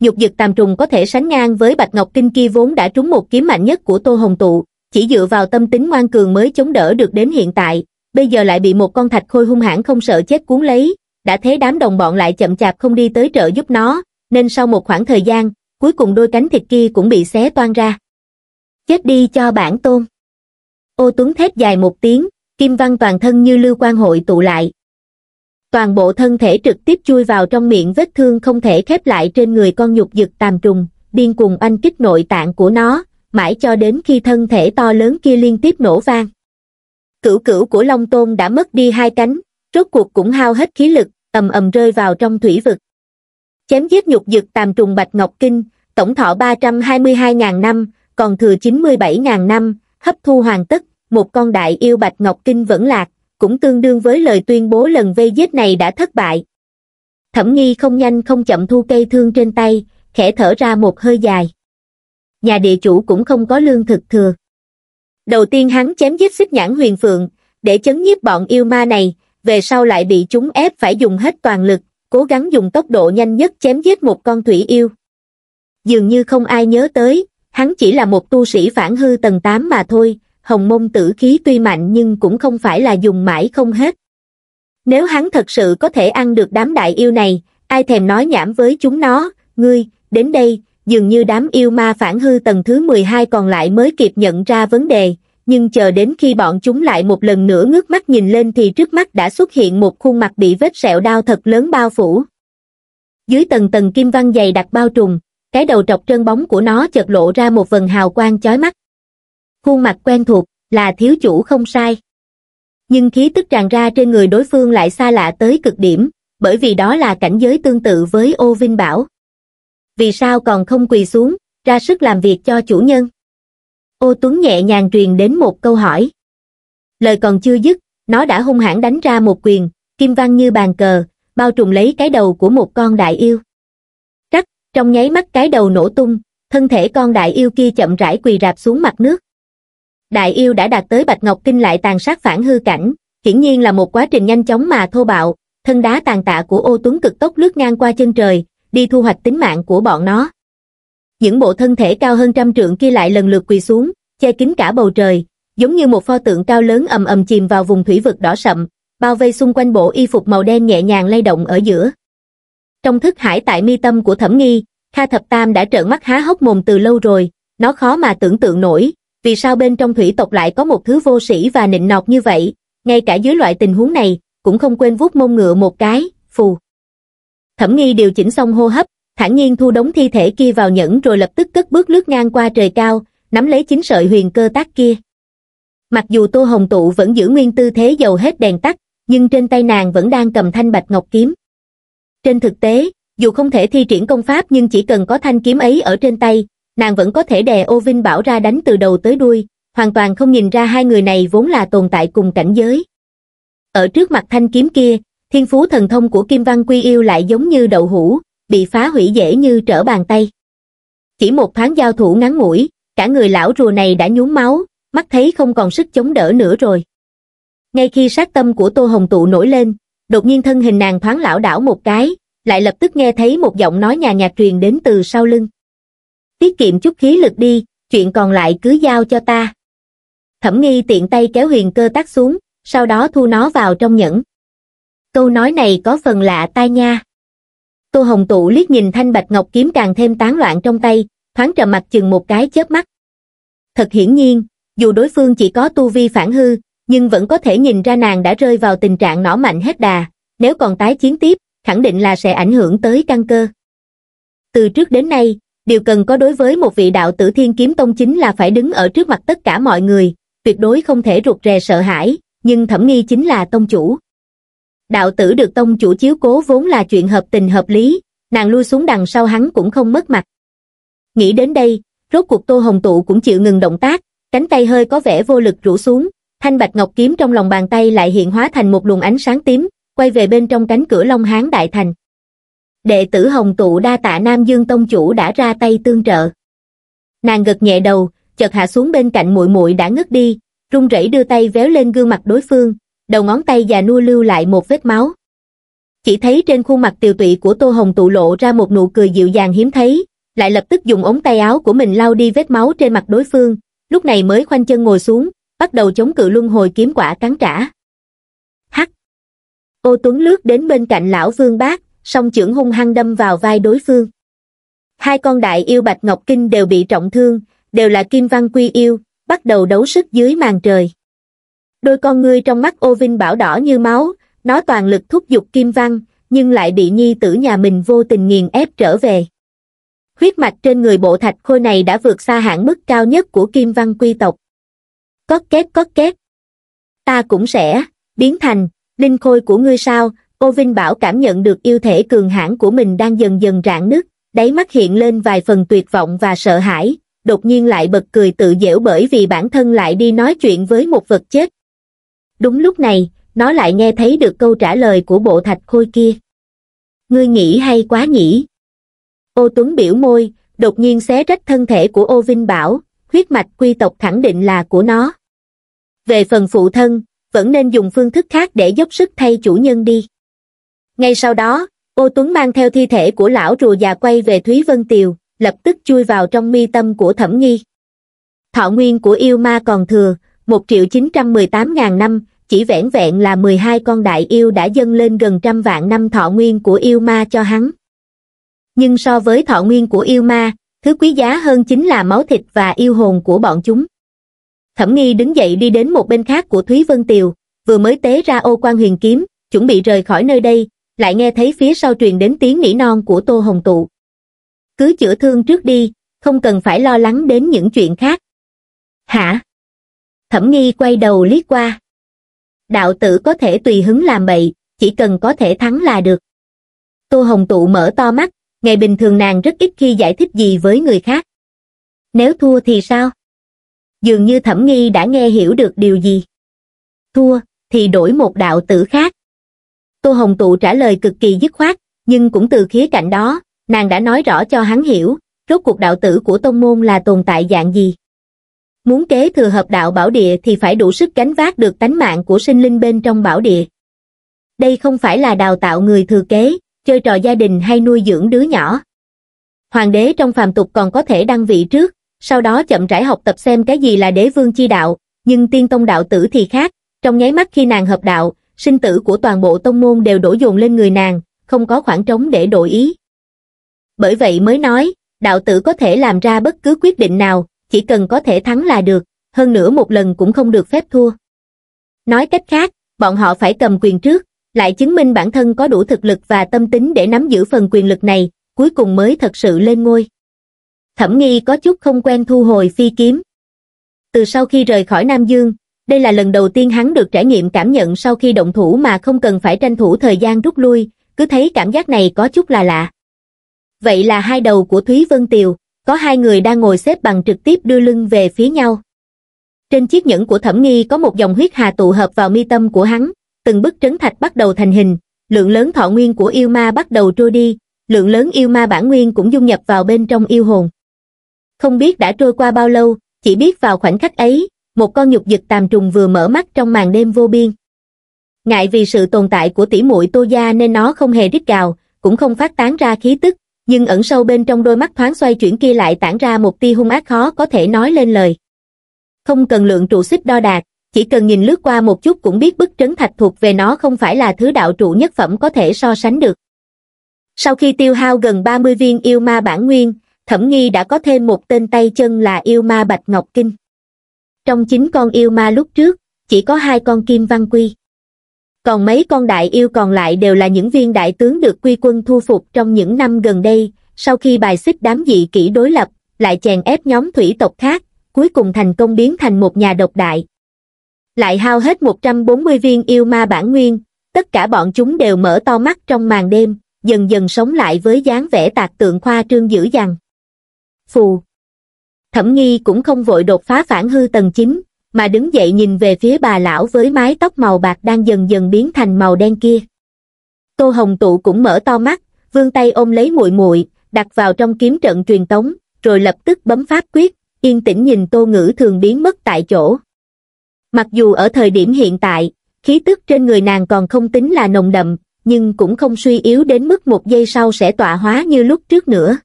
Nhục dực tàm trùng có thể sánh ngang với Bạch Ngọc Kinh kia vốn đã trúng một kiếm mạnh nhất của Tô Hồng Tụ, chỉ dựa vào tâm tính ngoan cường mới chống đỡ được đến hiện tại, bây giờ lại bị một con thạch khôi hung hãn không sợ chết cuốn lấy, đã thế đám đồng bọn lại chậm chạp không đi tới trợ giúp nó, nên sau một khoảng thời gian, cuối cùng đôi cánh thịt kia cũng bị xé toan ra. Chết đi cho bản tôn ô tuấn thét dài một tiếng kim văn toàn thân như lưu quan hội tụ lại toàn bộ thân thể trực tiếp chui vào trong miệng vết thương không thể khép lại trên người con nhục dực tàm trùng điên cùng anh kích nội tạng của nó mãi cho đến khi thân thể to lớn kia liên tiếp nổ vang cửu cửu của long tôn đã mất đi hai cánh rốt cuộc cũng hao hết khí lực ầm ầm rơi vào trong thủy vực chém giết nhục dực tàm trùng bạch ngọc kinh tổng thọ 322.000 năm còn thừa 97.000 năm hấp thu hoàn tất một con đại yêu bạch ngọc kinh vẫn lạc cũng tương đương với lời tuyên bố lần vây giết này đã thất bại thẩm nghi không nhanh không chậm thu cây thương trên tay khẽ thở ra một hơi dài nhà địa chủ cũng không có lương thực thừa đầu tiên hắn chém giết xích nhãn huyền phượng để chấn nhiếp bọn yêu ma này về sau lại bị chúng ép phải dùng hết toàn lực cố gắng dùng tốc độ nhanh nhất chém giết một con thủy yêu dường như không ai nhớ tới hắn chỉ là một tu sĩ phản hư tầng 8 mà thôi, hồng môn tử khí tuy mạnh nhưng cũng không phải là dùng mãi không hết. Nếu hắn thật sự có thể ăn được đám đại yêu này, ai thèm nói nhảm với chúng nó, ngươi, đến đây, dường như đám yêu ma phản hư tầng thứ 12 còn lại mới kịp nhận ra vấn đề, nhưng chờ đến khi bọn chúng lại một lần nữa ngước mắt nhìn lên thì trước mắt đã xuất hiện một khuôn mặt bị vết sẹo đau thật lớn bao phủ. Dưới tầng tầng kim văn dày đặc bao trùm, cái đầu trọc trơn bóng của nó chợt lộ ra một vần hào quang chói mắt. Khuôn mặt quen thuộc, là thiếu chủ không sai. Nhưng khí tức tràn ra trên người đối phương lại xa lạ tới cực điểm, bởi vì đó là cảnh giới tương tự với ô Vinh Bảo. Vì sao còn không quỳ xuống, ra sức làm việc cho chủ nhân? Ô Tuấn nhẹ nhàng truyền đến một câu hỏi. Lời còn chưa dứt, nó đã hung hãn đánh ra một quyền, kim văn như bàn cờ, bao trùm lấy cái đầu của một con đại yêu trong nháy mắt cái đầu nổ tung thân thể con đại yêu kia chậm rãi quỳ rạp xuống mặt nước đại yêu đã đạt tới bạch ngọc kinh lại tàn sát phản hư cảnh hiển nhiên là một quá trình nhanh chóng mà thô bạo thân đá tàn tạ của ô tuấn cực tốc lướt ngang qua chân trời đi thu hoạch tính mạng của bọn nó những bộ thân thể cao hơn trăm trượng kia lại lần lượt quỳ xuống che kín cả bầu trời giống như một pho tượng cao lớn ầm ầm chìm vào vùng thủy vực đỏ sậm bao vây xung quanh bộ y phục màu đen nhẹ nhàng lay động ở giữa trong thức hải tại mi tâm của thẩm nghi kha thập tam đã trợn mắt há hốc mồm từ lâu rồi nó khó mà tưởng tượng nổi vì sao bên trong thủy tộc lại có một thứ vô sĩ và nịnh nọt như vậy ngay cả dưới loại tình huống này cũng không quên vuốt mông ngựa một cái phù thẩm nghi điều chỉnh xong hô hấp thản nhiên thu đống thi thể kia vào nhẫn rồi lập tức cất bước lướt ngang qua trời cao nắm lấy chính sợi huyền cơ tác kia mặc dù tô hồng tụ vẫn giữ nguyên tư thế dầu hết đèn tắt nhưng trên tay nàng vẫn đang cầm thanh bạch ngọc kiếm trên thực tế, dù không thể thi triển công pháp nhưng chỉ cần có thanh kiếm ấy ở trên tay, nàng vẫn có thể đè ô Vinh Bảo ra đánh từ đầu tới đuôi, hoàn toàn không nhìn ra hai người này vốn là tồn tại cùng cảnh giới. Ở trước mặt thanh kiếm kia, thiên phú thần thông của Kim Văn Quy Yêu lại giống như đậu hũ, bị phá hủy dễ như trở bàn tay. Chỉ một thoáng giao thủ ngắn ngủi, cả người lão rùa này đã nhuốm máu, mắt thấy không còn sức chống đỡ nữa rồi. Ngay khi sát tâm của Tô Hồng Tụ nổi lên, đột nhiên thân hình nàng thoáng lão đảo một cái, lại lập tức nghe thấy một giọng nói nhà nhạt truyền đến từ sau lưng. Tiết kiệm chút khí lực đi, chuyện còn lại cứ giao cho ta. Thẩm nghi tiện tay kéo huyền cơ tắt xuống, sau đó thu nó vào trong nhẫn. Câu nói này có phần lạ tai nha. Tô Hồng Tụ liếc nhìn thanh bạch ngọc kiếm càng thêm tán loạn trong tay, thoáng trầm mặt chừng một cái chớp mắt. Thật hiển nhiên, dù đối phương chỉ có tu vi phản hư, nhưng vẫn có thể nhìn ra nàng đã rơi vào tình trạng nỏ mạnh hết đà, nếu còn tái chiến tiếp, khẳng định là sẽ ảnh hưởng tới căn cơ. Từ trước đến nay, điều cần có đối với một vị đạo tử thiên kiếm tông chính là phải đứng ở trước mặt tất cả mọi người, tuyệt đối không thể rụt rè sợ hãi, nhưng thẩm nghi chính là tông chủ. Đạo tử được tông chủ chiếu cố vốn là chuyện hợp tình hợp lý, nàng lui xuống đằng sau hắn cũng không mất mặt. Nghĩ đến đây, rốt cuộc Tô Hồng Tụ cũng chịu ngừng động tác, cánh tay hơi có vẻ vô lực rũ xuống, thanh bạch ngọc kiếm trong lòng bàn tay lại hiện hóa thành một luồng ánh sáng tím, quay về bên trong cánh cửa Long Hán Đại Thành. Đệ tử Hồng Tụ đa tạ Nam Dương Tông Chủ đã ra tay tương trợ. Nàng gật nhẹ đầu, chợt hạ xuống bên cạnh muội muội đã ngất đi, run rẩy đưa tay véo lên gương mặt đối phương, đầu ngón tay già nua lưu lại một vết máu. Chỉ thấy trên khuôn mặt tiều tụy của Tô Hồng Tụ lộ ra một nụ cười dịu dàng hiếm thấy, lại lập tức dùng ống tay áo của mình lau đi vết máu trên mặt đối phương, lúc này mới khoanh chân ngồi xuống, bắt đầu chống cự luân hồi kiếm quả cắn trả hắc ô tuấn lướt đến bên cạnh lão vương bác song chưởng hung hăng đâm vào vai đối phương hai con đại yêu bạch ngọc kinh đều bị trọng thương đều là kim văn quy yêu bắt đầu đấu sức dưới màn trời đôi con ngươi trong mắt ô vinh bảo đỏ như máu nó toàn lực thúc giục kim văn nhưng lại bị nhi tử nhà mình vô tình nghiền ép trở về huyết mạch trên người bộ thạch khôi này đã vượt xa hạn mức cao nhất của kim văn quy tộc Cót két cót két. Ta cũng sẽ, biến thành, linh khôi của ngươi sao, ô Vinh Bảo cảm nhận được yêu thể cường hãn của mình đang dần dần rạn nứt, đáy mắt hiện lên vài phần tuyệt vọng và sợ hãi, đột nhiên lại bật cười tự dễu bởi vì bản thân lại đi nói chuyện với một vật chết. Đúng lúc này, nó lại nghe thấy được câu trả lời của bộ thạch khôi kia. Ngươi nghĩ hay quá nhỉ? Ô Tuấn biểu môi, đột nhiên xé rách thân thể của ô Vinh Bảo, huyết mạch quy tộc khẳng định là của nó. Về phần phụ thân, vẫn nên dùng phương thức khác để dốc sức thay chủ nhân đi. Ngay sau đó, Ô Tuấn mang theo thi thể của lão rùa già quay về Thúy Vân Tiều, lập tức chui vào trong mi tâm của Thẩm Nghi. Thọ nguyên của yêu ma còn thừa, 1 triệu 918 ngàn năm, chỉ vẻn vẹn là 12 con đại yêu đã dâng lên gần trăm vạn năm thọ nguyên của yêu ma cho hắn. Nhưng so với thọ nguyên của yêu ma, thứ quý giá hơn chính là máu thịt và yêu hồn của bọn chúng. Thẩm nghi đứng dậy đi đến một bên khác của Thúy Vân Tiều, vừa mới tế ra ô quan huyền kiếm, chuẩn bị rời khỏi nơi đây, lại nghe thấy phía sau truyền đến tiếng nỉ non của Tô Hồng Tụ. Cứ chữa thương trước đi, không cần phải lo lắng đến những chuyện khác. Hả? Thẩm nghi quay đầu liếc qua. Đạo tử có thể tùy hứng làm bậy, chỉ cần có thể thắng là được. Tô Hồng Tụ mở to mắt, ngày bình thường nàng rất ít khi giải thích gì với người khác. Nếu thua thì sao? Dường như thẩm nghi đã nghe hiểu được điều gì. Thua, thì đổi một đạo tử khác. Tô Hồng Tụ trả lời cực kỳ dứt khoát, nhưng cũng từ khía cạnh đó, nàng đã nói rõ cho hắn hiểu, rốt cuộc đạo tử của tông môn là tồn tại dạng gì. Muốn kế thừa hợp đạo bảo địa thì phải đủ sức gánh vác được tánh mạng của sinh linh bên trong bảo địa. Đây không phải là đào tạo người thừa kế, chơi trò gia đình hay nuôi dưỡng đứa nhỏ. Hoàng đế trong phàm tục còn có thể đăng vị trước, sau đó chậm rãi học tập xem cái gì là đế vương chi đạo, nhưng tiên tông đạo tử thì khác, trong nháy mắt khi nàng hợp đạo, sinh tử của toàn bộ tông môn đều đổ dồn lên người nàng, không có khoảng trống để đổi ý. Bởi vậy mới nói, đạo tử có thể làm ra bất cứ quyết định nào, chỉ cần có thể thắng là được, hơn nữa một lần cũng không được phép thua. Nói cách khác, bọn họ phải cầm quyền trước, lại chứng minh bản thân có đủ thực lực và tâm tính để nắm giữ phần quyền lực này, cuối cùng mới thật sự lên ngôi. Thẩm nghi có chút không quen thu hồi phi kiếm. Từ sau khi rời khỏi Nam Dương, đây là lần đầu tiên hắn được trải nghiệm cảm nhận sau khi động thủ mà không cần phải tranh thủ thời gian rút lui, cứ thấy cảm giác này có chút là lạ. Vậy là hai đầu của Thúy Vân Tiều, có hai người đang ngồi xếp bằng trực tiếp đưa lưng về phía nhau. Trên chiếc nhẫn của thẩm nghi có một dòng huyết hà tụ hợp vào mi tâm của hắn, từng bức trấn thạch bắt đầu thành hình, lượng lớn thọ nguyên của yêu ma bắt đầu trôi đi, lượng lớn yêu ma bản nguyên cũng dung nhập vào bên trong yêu hồn. Không biết đã trôi qua bao lâu, chỉ biết vào khoảnh khắc ấy, một con nhục dực tàm trùng vừa mở mắt trong màn đêm vô biên. Ngại vì sự tồn tại của tỷ muội Tô Gia nên nó không hề rít gào, cũng không phát tán ra khí tức, nhưng ẩn sâu bên trong đôi mắt thoáng xoay chuyển kia lại tản ra một tia hung ác khó có thể nói lên lời. Không cần lượng trụ xích đo đạt chỉ cần nhìn lướt qua một chút cũng biết bức trấn thạch thuộc về nó không phải là thứ đạo trụ nhất phẩm có thể so sánh được. Sau khi tiêu hao gần 30 viên yêu ma bản nguyên, thẩm nghi đã có thêm một tên tay chân là yêu ma Bạch Ngọc Kinh. Trong chín con yêu ma lúc trước, chỉ có hai con kim văn quy. Còn mấy con đại yêu còn lại đều là những viên đại tướng được quy quân thu phục trong những năm gần đây, sau khi bài xích đám dị kỹ đối lập, lại chèn ép nhóm thủy tộc khác, cuối cùng thành công biến thành một nhà độc đại lại hao hết 140 viên yêu ma bản nguyên, tất cả bọn chúng đều mở to mắt trong màn đêm, dần dần sống lại với dáng vẻ tạc tượng khoa trương dữ dằn. Phù Thẩm nghi cũng không vội đột phá phản hư tầng 9, mà đứng dậy nhìn về phía bà lão với mái tóc màu bạc đang dần dần biến thành màu đen kia. Tô Hồng Tụ cũng mở to mắt, vươn tay ôm lấy muội muội, đặt vào trong kiếm trận truyền tống, rồi lập tức bấm pháp quyết, yên tĩnh nhìn Tô Ngữ Thường biến mất tại chỗ. Mặc dù ở thời điểm hiện tại, khí tức trên người nàng còn không tính là nồng đậm, nhưng cũng không suy yếu đến mức một giây sau sẽ tọa hóa như lúc trước nữa.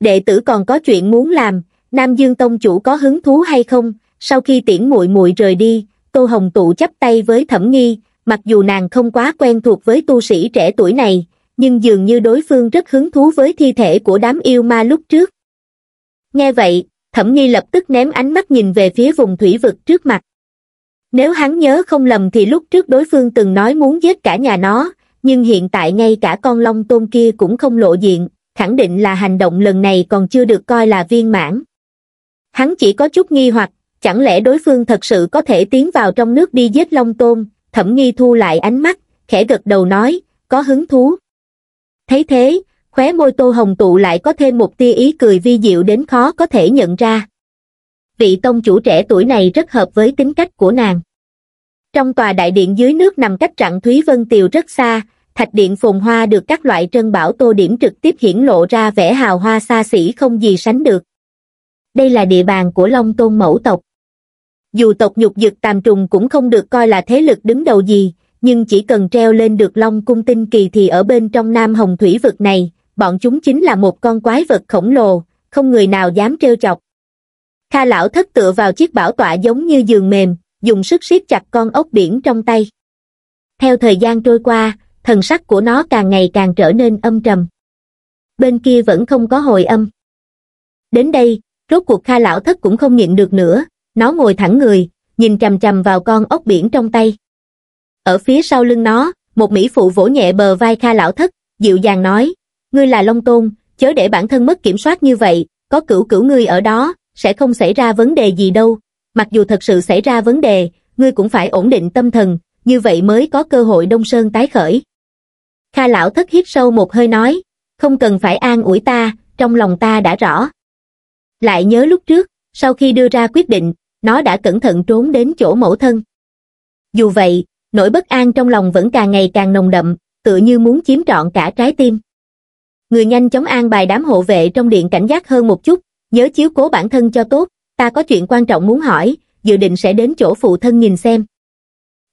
Đệ tử còn có chuyện muốn làm, Nam Dương Tông chủ có hứng thú hay không? Sau khi tiễn muội muội rời đi, Tô Hồng Tụ chấp tay với Thẩm Nghi, mặc dù nàng không quá quen thuộc với tu sĩ trẻ tuổi này, nhưng dường như đối phương rất hứng thú với thi thể của đám yêu ma lúc trước. Nghe vậy, Thẩm Nghi lập tức ném ánh mắt nhìn về phía vùng thủy vực trước mặt nếu hắn nhớ không lầm thì lúc trước đối phương từng nói muốn giết cả nhà nó nhưng hiện tại ngay cả con long tôm kia cũng không lộ diện khẳng định là hành động lần này còn chưa được coi là viên mãn hắn chỉ có chút nghi hoặc chẳng lẽ đối phương thật sự có thể tiến vào trong nước đi giết long tôm thẩm nghi thu lại ánh mắt khẽ gật đầu nói có hứng thú thấy thế khóe môi tô hồng tụ lại có thêm một tia ý cười vi diệu đến khó có thể nhận ra vị tông chủ trẻ tuổi này rất hợp với tính cách của nàng trong tòa đại điện dưới nước nằm cách rặng thúy vân tiều rất xa thạch điện phồn hoa được các loại trân bảo tô điểm trực tiếp hiển lộ ra vẻ hào hoa xa xỉ không gì sánh được đây là địa bàn của long tôn mẫu tộc dù tộc nhục dực tàm trùng cũng không được coi là thế lực đứng đầu gì nhưng chỉ cần treo lên được long cung tinh kỳ thì ở bên trong nam hồng thủy vực này bọn chúng chính là một con quái vật khổng lồ không người nào dám trêu chọc Kha lão thất tựa vào chiếc bảo tọa giống như giường mềm, dùng sức siết chặt con ốc biển trong tay. Theo thời gian trôi qua, thần sắc của nó càng ngày càng trở nên âm trầm. Bên kia vẫn không có hồi âm. Đến đây, rốt cuộc Kha lão thất cũng không nhịn được nữa, nó ngồi thẳng người, nhìn trầm trầm vào con ốc biển trong tay. Ở phía sau lưng nó, một mỹ phụ vỗ nhẹ bờ vai Kha lão thất, dịu dàng nói, ngươi là Long Tôn, chớ để bản thân mất kiểm soát như vậy, có cửu cửu ngươi ở đó, sẽ không xảy ra vấn đề gì đâu, mặc dù thật sự xảy ra vấn đề, ngươi cũng phải ổn định tâm thần, như vậy mới có cơ hội Đông Sơn tái khởi. Kha lão thất hít sâu một hơi nói, không cần phải an ủi ta, trong lòng ta đã rõ. Lại nhớ lúc trước, sau khi đưa ra quyết định, nó đã cẩn thận trốn đến chỗ mẫu thân. Dù vậy, nỗi bất an trong lòng vẫn càng ngày càng nồng đậm, tựa như muốn chiếm trọn cả trái tim. Người nhanh chóng an bài đám hộ vệ trong điện cảnh giác hơn một chút, nhớ chiếu cố bản thân cho tốt, ta có chuyện quan trọng muốn hỏi, dự định sẽ đến chỗ phụ thân nhìn xem.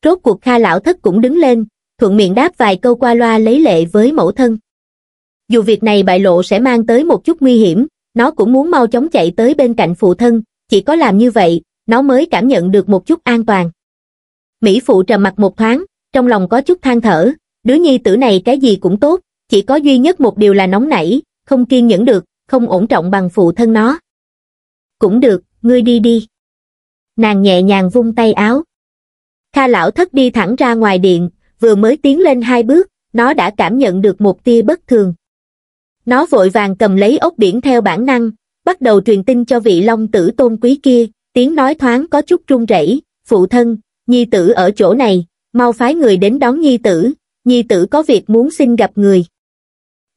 Rốt cuộc Kha lão thất cũng đứng lên, thuận miệng đáp vài câu qua loa lấy lệ với mẫu thân. Dù việc này bại lộ sẽ mang tới một chút nguy hiểm, nó cũng muốn mau chóng chạy tới bên cạnh phụ thân, chỉ có làm như vậy, nó mới cảm nhận được một chút an toàn. Mỹ phụ trầm mặt một thoáng, trong lòng có chút than thở, đứa nhi tử này cái gì cũng tốt, chỉ có duy nhất một điều là nóng nảy, không kiên nhẫn được, không ổn trọng bằng phụ thân nó. Cũng được, ngươi đi đi. Nàng nhẹ nhàng vung tay áo. Kha lão thất đi thẳng ra ngoài điện, vừa mới tiến lên hai bước, nó đã cảm nhận được một tia bất thường. Nó vội vàng cầm lấy ốc biển theo bản năng, bắt đầu truyền tin cho vị long tử tôn quý kia, tiếng nói thoáng có chút run rẩy, phụ thân, nhi tử ở chỗ này, mau phái người đến đón nhi tử, nhi tử có việc muốn xin gặp người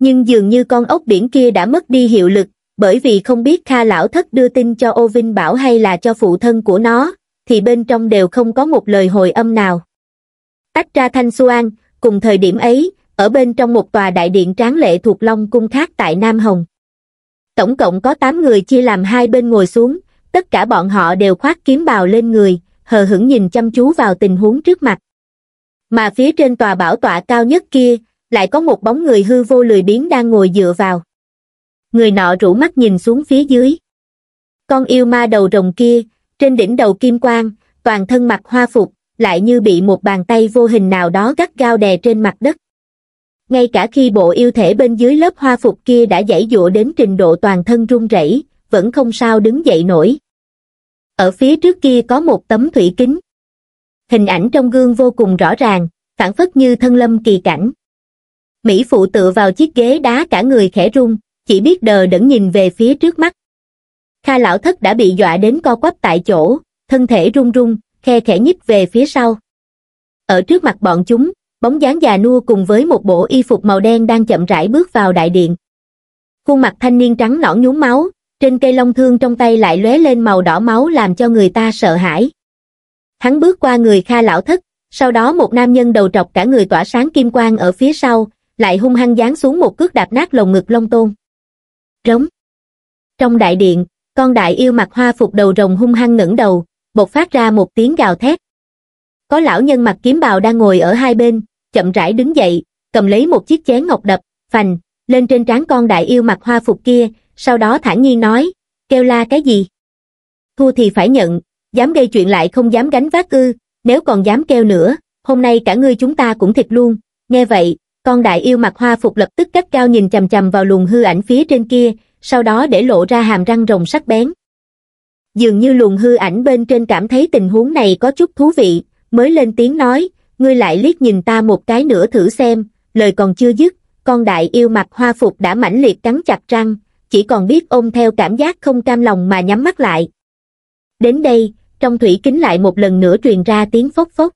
nhưng dường như con ốc biển kia đã mất đi hiệu lực, bởi vì không biết Kha Lão Thất đưa tin cho Ô Vinh Bảo hay là cho phụ thân của nó, thì bên trong đều không có một lời hồi âm nào. Tách ra Thanh Xuan, cùng thời điểm ấy, ở bên trong một tòa đại điện tráng lệ thuộc Long Cung khác tại Nam Hồng. Tổng cộng có 8 người chia làm hai bên ngồi xuống, tất cả bọn họ đều khoác kiếm bào lên người, hờ hững nhìn chăm chú vào tình huống trước mặt. Mà phía trên tòa bảo tọa cao nhất kia, lại có một bóng người hư vô lười biếng đang ngồi dựa vào người nọ rủ mắt nhìn xuống phía dưới con yêu ma đầu rồng kia trên đỉnh đầu kim quang toàn thân mặc hoa phục lại như bị một bàn tay vô hình nào đó gắt gao đè trên mặt đất ngay cả khi bộ yêu thể bên dưới lớp hoa phục kia đã dãy dụa đến trình độ toàn thân run rẩy vẫn không sao đứng dậy nổi ở phía trước kia có một tấm thủy kính hình ảnh trong gương vô cùng rõ ràng phản phất như thân lâm kỳ cảnh Mỹ Phụ tựa vào chiếc ghế đá cả người khẽ rung, chỉ biết đờ đẫn nhìn về phía trước mắt. Kha lão thất đã bị dọa đến co quắp tại chỗ, thân thể run run, khe khẽ nhích về phía sau. Ở trước mặt bọn chúng, bóng dáng già nua cùng với một bộ y phục màu đen đang chậm rãi bước vào đại điện. Khuôn mặt thanh niên trắng nõn nhúm máu, trên cây long thương trong tay lại lóe lên màu đỏ máu làm cho người ta sợ hãi. Hắn bước qua người Kha lão thất, sau đó một nam nhân đầu trọc cả người tỏa sáng kim quang ở phía sau, lại hung hăng giáng xuống một cước đạp nát lồng ngực Long Tôn. Rống. Trong đại điện, con đại yêu mặc hoa phục đầu rồng hung hăng ngẩng đầu, bộc phát ra một tiếng gào thét. Có lão nhân mặc kiếm bào đang ngồi ở hai bên, chậm rãi đứng dậy, cầm lấy một chiếc chén ngọc đập, phành, lên trên trán con đại yêu mặc hoa phục kia, sau đó thản nhiên nói, kêu la cái gì? Thua thì phải nhận, dám gây chuyện lại không dám gánh vác ư, nếu còn dám kêu nữa, hôm nay cả ngươi chúng ta cũng thịt luôn. Nghe vậy, con đại yêu mặt hoa phục lập tức cắt cao nhìn chầm chầm vào luồng hư ảnh phía trên kia, sau đó để lộ ra hàm răng rồng sắc bén. Dường như luồng hư ảnh bên trên cảm thấy tình huống này có chút thú vị, mới lên tiếng nói, ngươi lại liếc nhìn ta một cái nữa thử xem, lời còn chưa dứt, con đại yêu mặt hoa phục đã mãnh liệt cắn chặt răng, chỉ còn biết ôm theo cảm giác không cam lòng mà nhắm mắt lại. Đến đây, trong thủy kính lại một lần nữa truyền ra tiếng phốc phốc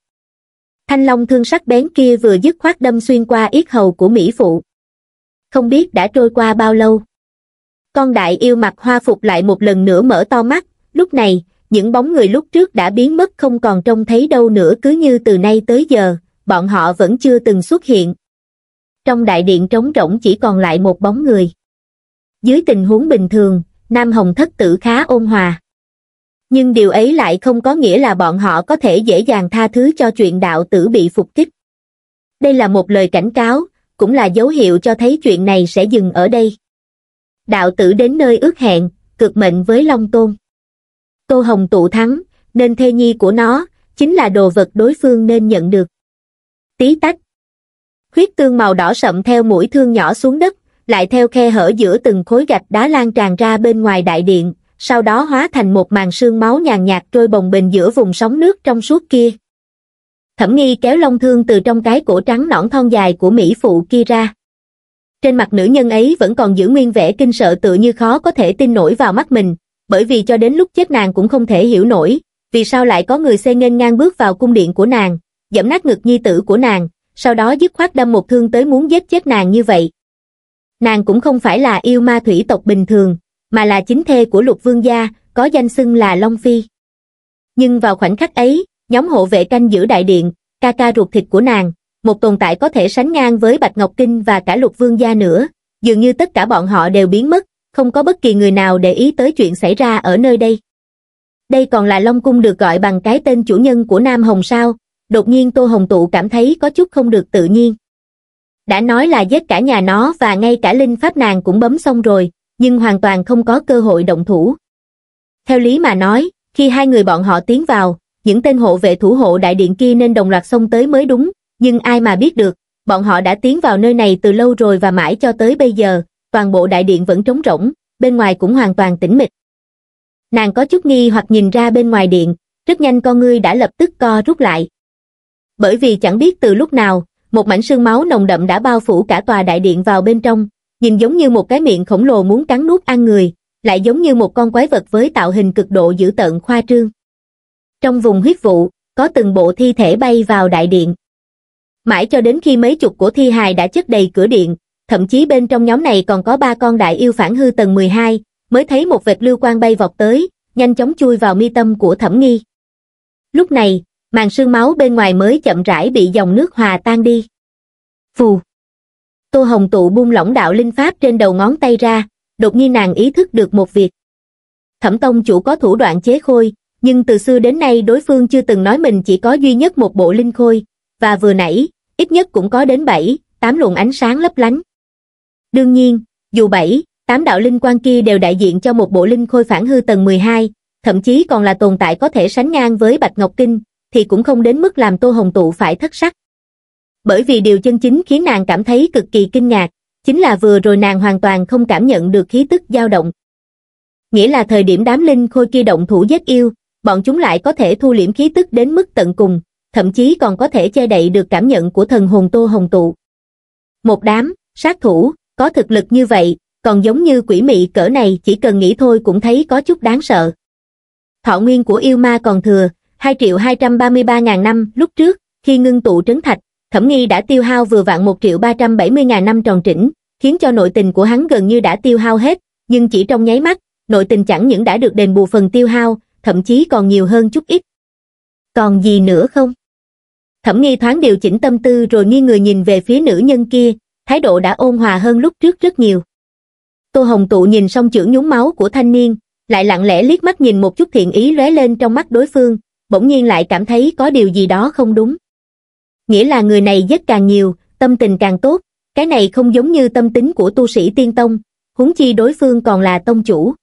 thanh long thương sắc bén kia vừa dứt khoát đâm xuyên qua yết hầu của mỹ phụ không biết đã trôi qua bao lâu con đại yêu mặt hoa phục lại một lần nữa mở to mắt lúc này những bóng người lúc trước đã biến mất không còn trông thấy đâu nữa cứ như từ nay tới giờ bọn họ vẫn chưa từng xuất hiện trong đại điện trống rỗng chỉ còn lại một bóng người dưới tình huống bình thường nam hồng thất tử khá ôn hòa nhưng điều ấy lại không có nghĩa là bọn họ có thể dễ dàng tha thứ cho chuyện đạo tử bị phục kích. Đây là một lời cảnh cáo, cũng là dấu hiệu cho thấy chuyện này sẽ dừng ở đây. Đạo tử đến nơi ước hẹn, cực mệnh với Long Tôn. Tô Hồng tụ thắng, nên thê nhi của nó, chính là đồ vật đối phương nên nhận được. Tí tách. Huyết tương màu đỏ sậm theo mũi thương nhỏ xuống đất, lại theo khe hở giữa từng khối gạch đá lan tràn ra bên ngoài đại điện, sau đó hóa thành một màn sương máu nhàn nhạt trôi bồng bềnh giữa vùng sóng nước trong suốt kia. Thẩm nghi kéo long thương từ trong cái cổ trắng nõn thon dài của Mỹ phụ kia ra. Trên mặt nữ nhân ấy vẫn còn giữ nguyên vẻ kinh sợ tựa như khó có thể tin nổi vào mắt mình, bởi vì cho đến lúc chết nàng cũng không thể hiểu nổi, vì sao lại có người xe nghênh ngang bước vào cung điện của nàng, dẫm nát ngực nhi tử của nàng, sau đó dứt khoát đâm một thương tới muốn giết chết nàng như vậy. Nàng cũng không phải là yêu ma thủy tộc bình thường, mà là chính thê của lục vương gia, có danh xưng là Long Phi. Nhưng vào khoảnh khắc ấy, nhóm hộ vệ canh giữ đại điện, ca ca ruột thịt của nàng, một tồn tại có thể sánh ngang với Bạch Ngọc Kinh và cả lục vương gia nữa, dường như tất cả bọn họ đều biến mất, không có bất kỳ người nào để ý tới chuyện xảy ra ở nơi đây. Đây còn là Long Cung được gọi bằng cái tên chủ nhân của Nam Hồng sao, đột nhiên Tô Hồng Tụ cảm thấy có chút không được tự nhiên. Đã nói là giết cả nhà nó và ngay cả linh pháp nàng cũng bấm xong rồi, nhưng hoàn toàn không có cơ hội động thủ. Theo lý mà nói, khi hai người bọn họ tiến vào, những tên hộ vệ thủ hộ đại điện kia nên đồng loạt xông tới mới đúng, nhưng ai mà biết được, bọn họ đã tiến vào nơi này từ lâu rồi và mãi cho tới bây giờ, toàn bộ đại điện vẫn trống rỗng, bên ngoài cũng hoàn toàn tĩnh mịch. Nàng có chút nghi hoặc nhìn ra bên ngoài điện, rất nhanh con ngươi đã lập tức co rút lại. Bởi vì chẳng biết từ lúc nào, một mảnh sương máu nồng đậm đã bao phủ cả tòa đại điện vào bên trong, nhìn giống như một cái miệng khổng lồ muốn cắn nuốt ăn người, lại giống như một con quái vật với tạo hình cực độ dữ tợn khoa trương. Trong vùng huyết vụ, có từng bộ thi thể bay vào đại điện. Mãi cho đến khi mấy chục của thi hài đã chất đầy cửa điện, thậm chí bên trong nhóm này còn có ba con đại yêu phản hư tầng 12, mới thấy một vệt lưu quang bay vọt tới, nhanh chóng chui vào mi tâm của thẩm nghi. Lúc này, màn sương máu bên ngoài mới chậm rãi bị dòng nước hòa tan đi. Phù! tô hồng tụ buông lỏng đạo linh pháp trên đầu ngón tay ra đột nhiên nàng ý thức được một việc thẩm tông chủ có thủ đoạn chế khôi nhưng từ xưa đến nay đối phương chưa từng nói mình chỉ có duy nhất một bộ linh khôi và vừa nãy ít nhất cũng có đến bảy tám luồng ánh sáng lấp lánh đương nhiên dù bảy tám đạo linh quan kia đều đại diện cho một bộ linh khôi phản hư tầng 12, thậm chí còn là tồn tại có thể sánh ngang với bạch ngọc kinh thì cũng không đến mức làm tô hồng tụ phải thất sắc bởi vì điều chân chính khiến nàng cảm thấy cực kỳ kinh ngạc, chính là vừa rồi nàng hoàn toàn không cảm nhận được khí tức dao động. Nghĩa là thời điểm đám linh khôi kia động thủ giết yêu, bọn chúng lại có thể thu liễm khí tức đến mức tận cùng, thậm chí còn có thể che đậy được cảm nhận của thần hồn Tô Hồng Tụ. Một đám, sát thủ, có thực lực như vậy, còn giống như quỷ mị cỡ này chỉ cần nghĩ thôi cũng thấy có chút đáng sợ. Thọ nguyên của yêu ma còn thừa, 2 triệu 233 ngàn năm lúc trước, khi ngưng tụ trấn thạch, Thẩm Nghi đã tiêu hao vừa vạn 1 triệu 370 ngàn năm tròn trĩnh, khiến cho nội tình của hắn gần như đã tiêu hao hết, nhưng chỉ trong nháy mắt, nội tình chẳng những đã được đền bù phần tiêu hao, thậm chí còn nhiều hơn chút ít. Còn gì nữa không? Thẩm Nghi thoáng điều chỉnh tâm tư rồi nghi người nhìn về phía nữ nhân kia, thái độ đã ôn hòa hơn lúc trước rất nhiều. Tô Hồng Tụ nhìn xong chữ nhúng máu của thanh niên, lại lặng lẽ liếc mắt nhìn một chút thiện ý lóe lên trong mắt đối phương, bỗng nhiên lại cảm thấy có điều gì đó không đúng nghĩa là người này giết càng nhiều, tâm tình càng tốt, cái này không giống như tâm tính của tu sĩ tiên tông, huống chi đối phương còn là tông chủ.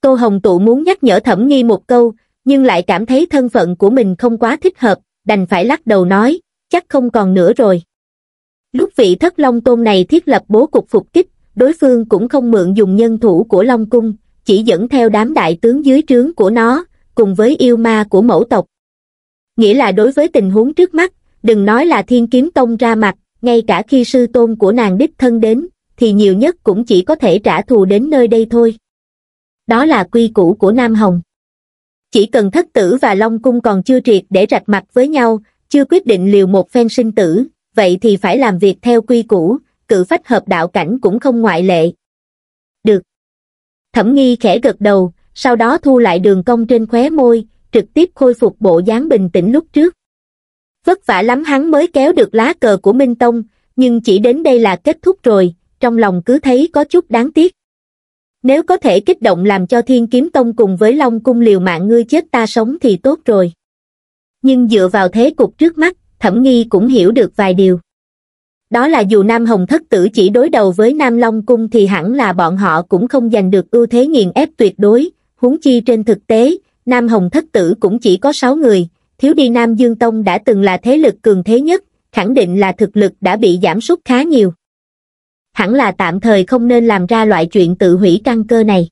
cô Hồng Tụ muốn nhắc nhở Thẩm Nghi một câu, nhưng lại cảm thấy thân phận của mình không quá thích hợp, đành phải lắc đầu nói, chắc không còn nữa rồi. Lúc vị thất long tôn này thiết lập bố cục phục kích, đối phương cũng không mượn dùng nhân thủ của Long Cung, chỉ dẫn theo đám đại tướng dưới trướng của nó, cùng với yêu ma của mẫu tộc. Nghĩa là đối với tình huống trước mắt, đừng nói là thiên kiếm tông ra mặt, ngay cả khi sư tôn của nàng đích thân đến, thì nhiều nhất cũng chỉ có thể trả thù đến nơi đây thôi. Đó là quy củ của Nam Hồng. Chỉ cần thất tử và Long Cung còn chưa triệt để rạch mặt với nhau, chưa quyết định liều một phen sinh tử, vậy thì phải làm việc theo quy củ, cự phách hợp đạo cảnh cũng không ngoại lệ. Được. Thẩm nghi khẽ gật đầu, sau đó thu lại đường cong trên khóe môi, trực tiếp khôi phục bộ dáng bình tĩnh lúc trước vất vả lắm hắn mới kéo được lá cờ của Minh Tông, nhưng chỉ đến đây là kết thúc rồi, trong lòng cứ thấy có chút đáng tiếc. Nếu có thể kích động làm cho Thiên Kiếm Tông cùng với Long Cung liều mạng ngươi chết ta sống thì tốt rồi. Nhưng dựa vào thế cục trước mắt, Thẩm Nghi cũng hiểu được vài điều. Đó là dù Nam Hồng Thất Tử chỉ đối đầu với Nam Long Cung thì hẳn là bọn họ cũng không giành được ưu thế nghiền ép tuyệt đối, huống chi trên thực tế, Nam Hồng Thất Tử cũng chỉ có 6 người, thiếu đi Nam Dương Tông đã từng là thế lực cường thế nhất, khẳng định là thực lực đã bị giảm sút khá nhiều. Hẳn là tạm thời không nên làm ra loại chuyện tự hủy căn cơ này.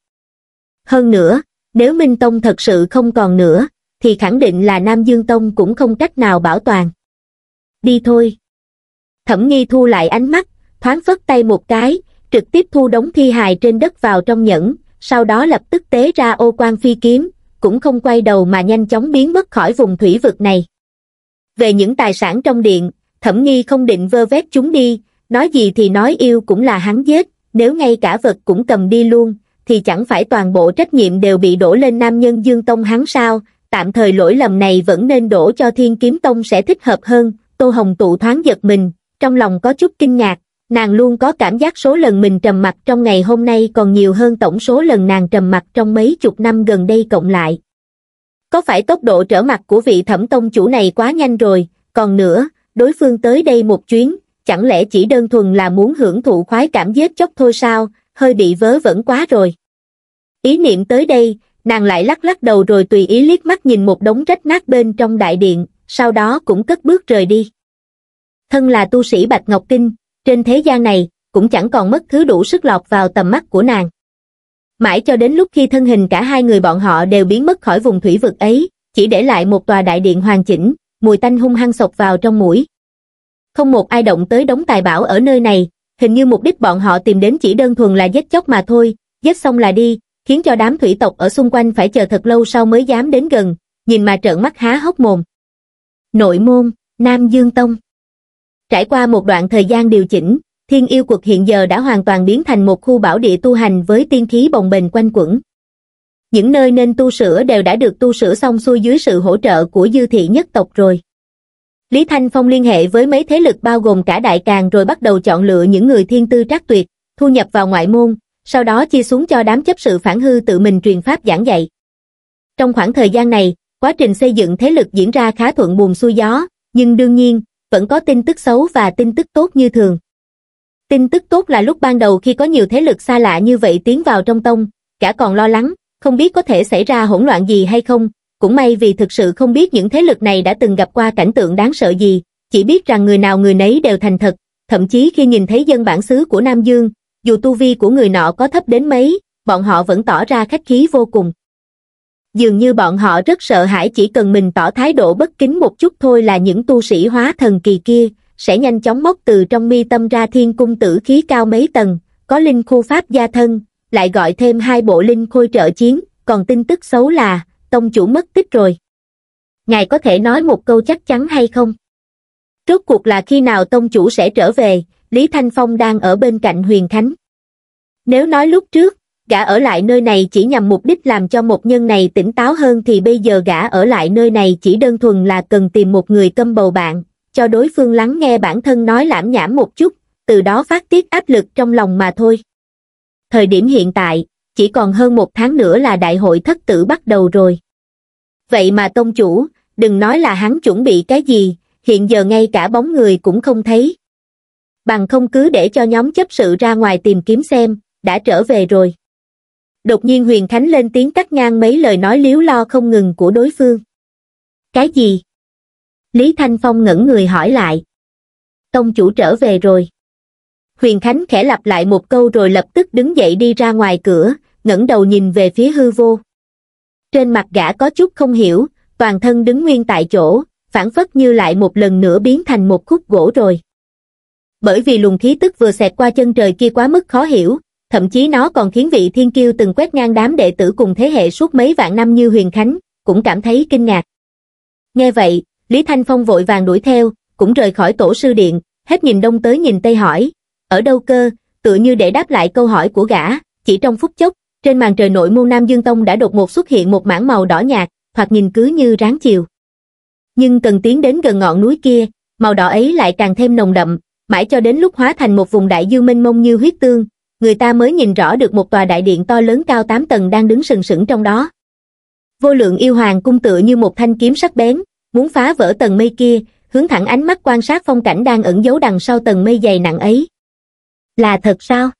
Hơn nữa, nếu Minh Tông thật sự không còn nữa, thì khẳng định là Nam Dương Tông cũng không cách nào bảo toàn. Đi thôi. Thẩm nghi thu lại ánh mắt, thoáng phất tay một cái, trực tiếp thu đống thi hài trên đất vào trong nhẫn, sau đó lập tức tế ra ô quan phi kiếm, cũng không quay đầu mà nhanh chóng biến mất khỏi vùng thủy vực này. Về những tài sản trong điện, thẩm nghi không định vơ vét chúng đi, nói gì thì nói yêu cũng là hắn giết, nếu ngay cả vật cũng cầm đi luôn, thì chẳng phải toàn bộ trách nhiệm đều bị đổ lên nam nhân Dương Tông hắn sao, tạm thời lỗi lầm này vẫn nên đổ cho Thiên Kiếm Tông sẽ thích hợp hơn, Tô Hồng Tụ thoáng giật mình, trong lòng có chút kinh ngạc, nàng luôn có cảm giác số lần mình trầm mặc trong ngày hôm nay còn nhiều hơn tổng số lần nàng trầm mặc trong mấy chục năm gần đây cộng lại. Có phải tốc độ trở mặt của vị thẩm tông chủ này quá nhanh rồi, còn nữa, đối phương tới đây một chuyến, chẳng lẽ chỉ đơn thuần là muốn hưởng thụ khoái cảm giết chóc thôi sao, hơi bị vớ vẩn quá rồi. Ý niệm tới đây, nàng lại lắc lắc đầu rồi tùy ý liếc mắt nhìn một đống rách nát bên trong đại điện, sau đó cũng cất bước rời đi. Thân là tu sĩ Bạch Ngọc Kinh, trên thế gian này, cũng chẳng còn mất thứ đủ sức lọt vào tầm mắt của nàng. Mãi cho đến lúc khi thân hình cả hai người bọn họ đều biến mất khỏi vùng thủy vực ấy, chỉ để lại một tòa đại điện hoàn chỉnh, mùi tanh hung hăng sộc vào trong mũi. Không một ai động tới đống tài bảo ở nơi này, hình như mục đích bọn họ tìm đến chỉ đơn thuần là giết chóc mà thôi, giết xong là đi, khiến cho đám thủy tộc ở xung quanh phải chờ thật lâu sau mới dám đến gần, nhìn mà trợn mắt há hốc mồm. Nội môn, Nam Dương Tông Trải qua một đoạn thời gian điều chỉnh, thiên yêu quật hiện giờ đã hoàn toàn biến thành một khu bảo địa tu hành với tiên khí bồng bềnh quanh quẩn. Những nơi nên tu sửa đều đã được tu sửa xong xuôi dưới sự hỗ trợ của dư thị nhất tộc rồi. Lý Thanh Phong liên hệ với mấy thế lực bao gồm cả Đại Càng rồi bắt đầu chọn lựa những người thiên tư trắc tuyệt, thu nhập vào ngoại môn, sau đó chia xuống cho đám chấp sự phản hư tự mình truyền pháp giảng dạy. Trong khoảng thời gian này, quá trình xây dựng thế lực diễn ra khá thuận buồm xuôi gió, nhưng đương nhiên, vẫn có tin tức xấu và tin tức tốt như thường. Tin tức tốt là lúc ban đầu khi có nhiều thế lực xa lạ như vậy tiến vào trong tông, cả còn lo lắng, không biết có thể xảy ra hỗn loạn gì hay không, cũng may vì thực sự không biết những thế lực này đã từng gặp qua cảnh tượng đáng sợ gì, chỉ biết rằng người nào người nấy đều thành thật, thậm chí khi nhìn thấy dân bản xứ của Nam Dương, dù tu vi của người nọ có thấp đến mấy, bọn họ vẫn tỏ ra khách khí vô cùng dường như bọn họ rất sợ hãi chỉ cần mình tỏ thái độ bất kính một chút thôi là những tu sĩ hóa thần kỳ kia sẽ nhanh chóng móc từ trong mi tâm ra thiên cung tử khí cao mấy tầng, có linh khu pháp gia thân, lại gọi thêm hai bộ linh khôi trợ chiến, còn tin tức xấu là, tông chủ mất tích rồi. Ngài có thể nói một câu chắc chắn hay không? Rốt cuộc là khi nào tông chủ sẽ trở về, Lý Thanh Phong đang ở bên cạnh Huyền Khánh. Nếu nói lúc trước, gã ở lại nơi này chỉ nhằm mục đích làm cho một nhân này tỉnh táo hơn thì bây giờ gã ở lại nơi này chỉ đơn thuần là cần tìm một người câm bầu bạn, cho đối phương lắng nghe bản thân nói lãm nhảm một chút, từ đó phát tiết áp lực trong lòng mà thôi. Thời điểm hiện tại, chỉ còn hơn một tháng nữa là đại hội thất tử bắt đầu rồi. Vậy mà tông chủ, đừng nói là hắn chuẩn bị cái gì, hiện giờ ngay cả bóng người cũng không thấy. Bằng không cứ để cho nhóm chấp sự ra ngoài tìm kiếm xem, đã trở về rồi đột nhiên Huyền Thánh lên tiếng cắt ngang mấy lời nói liếu lo không ngừng của đối phương. Cái gì? Lý Thanh Phong ngẩn người hỏi lại. Tông chủ trở về rồi. Huyền Khánh khẽ lặp lại một câu rồi lập tức đứng dậy đi ra ngoài cửa, ngẩng đầu nhìn về phía hư vô. Trên mặt gã có chút không hiểu, toàn thân đứng nguyên tại chỗ, phản phất như lại một lần nữa biến thành một khúc gỗ rồi. Bởi vì luồng khí tức vừa xẹt qua chân trời kia quá mức khó hiểu, thậm chí nó còn khiến vị thiên kiêu từng quét ngang đám đệ tử cùng thế hệ suốt mấy vạn năm như Huyền Khánh, cũng cảm thấy kinh ngạc. Nghe vậy, Lý Thanh Phong vội vàng đuổi theo, cũng rời khỏi tổ sư điện, hết nhìn đông tới nhìn tây hỏi, ở đâu cơ, tự như để đáp lại câu hỏi của gã, chỉ trong phút chốc, trên màn trời nội môn Nam Dương Tông đã đột ngột xuất hiện một mảng màu đỏ nhạt, thoạt nhìn cứ như ráng chiều. Nhưng cần tiến đến gần ngọn núi kia, màu đỏ ấy lại càng thêm nồng đậm, mãi cho đến lúc hóa thành một vùng đại dương mênh mông như huyết tương, người ta mới nhìn rõ được một tòa đại điện to lớn cao 8 tầng đang đứng sừng sững trong đó. Vô lượng yêu hoàng cung tựa như một thanh kiếm sắc bén, muốn phá vỡ tầng mây kia, hướng thẳng ánh mắt quan sát phong cảnh đang ẩn giấu đằng sau tầng mây dày nặng ấy. Là thật sao?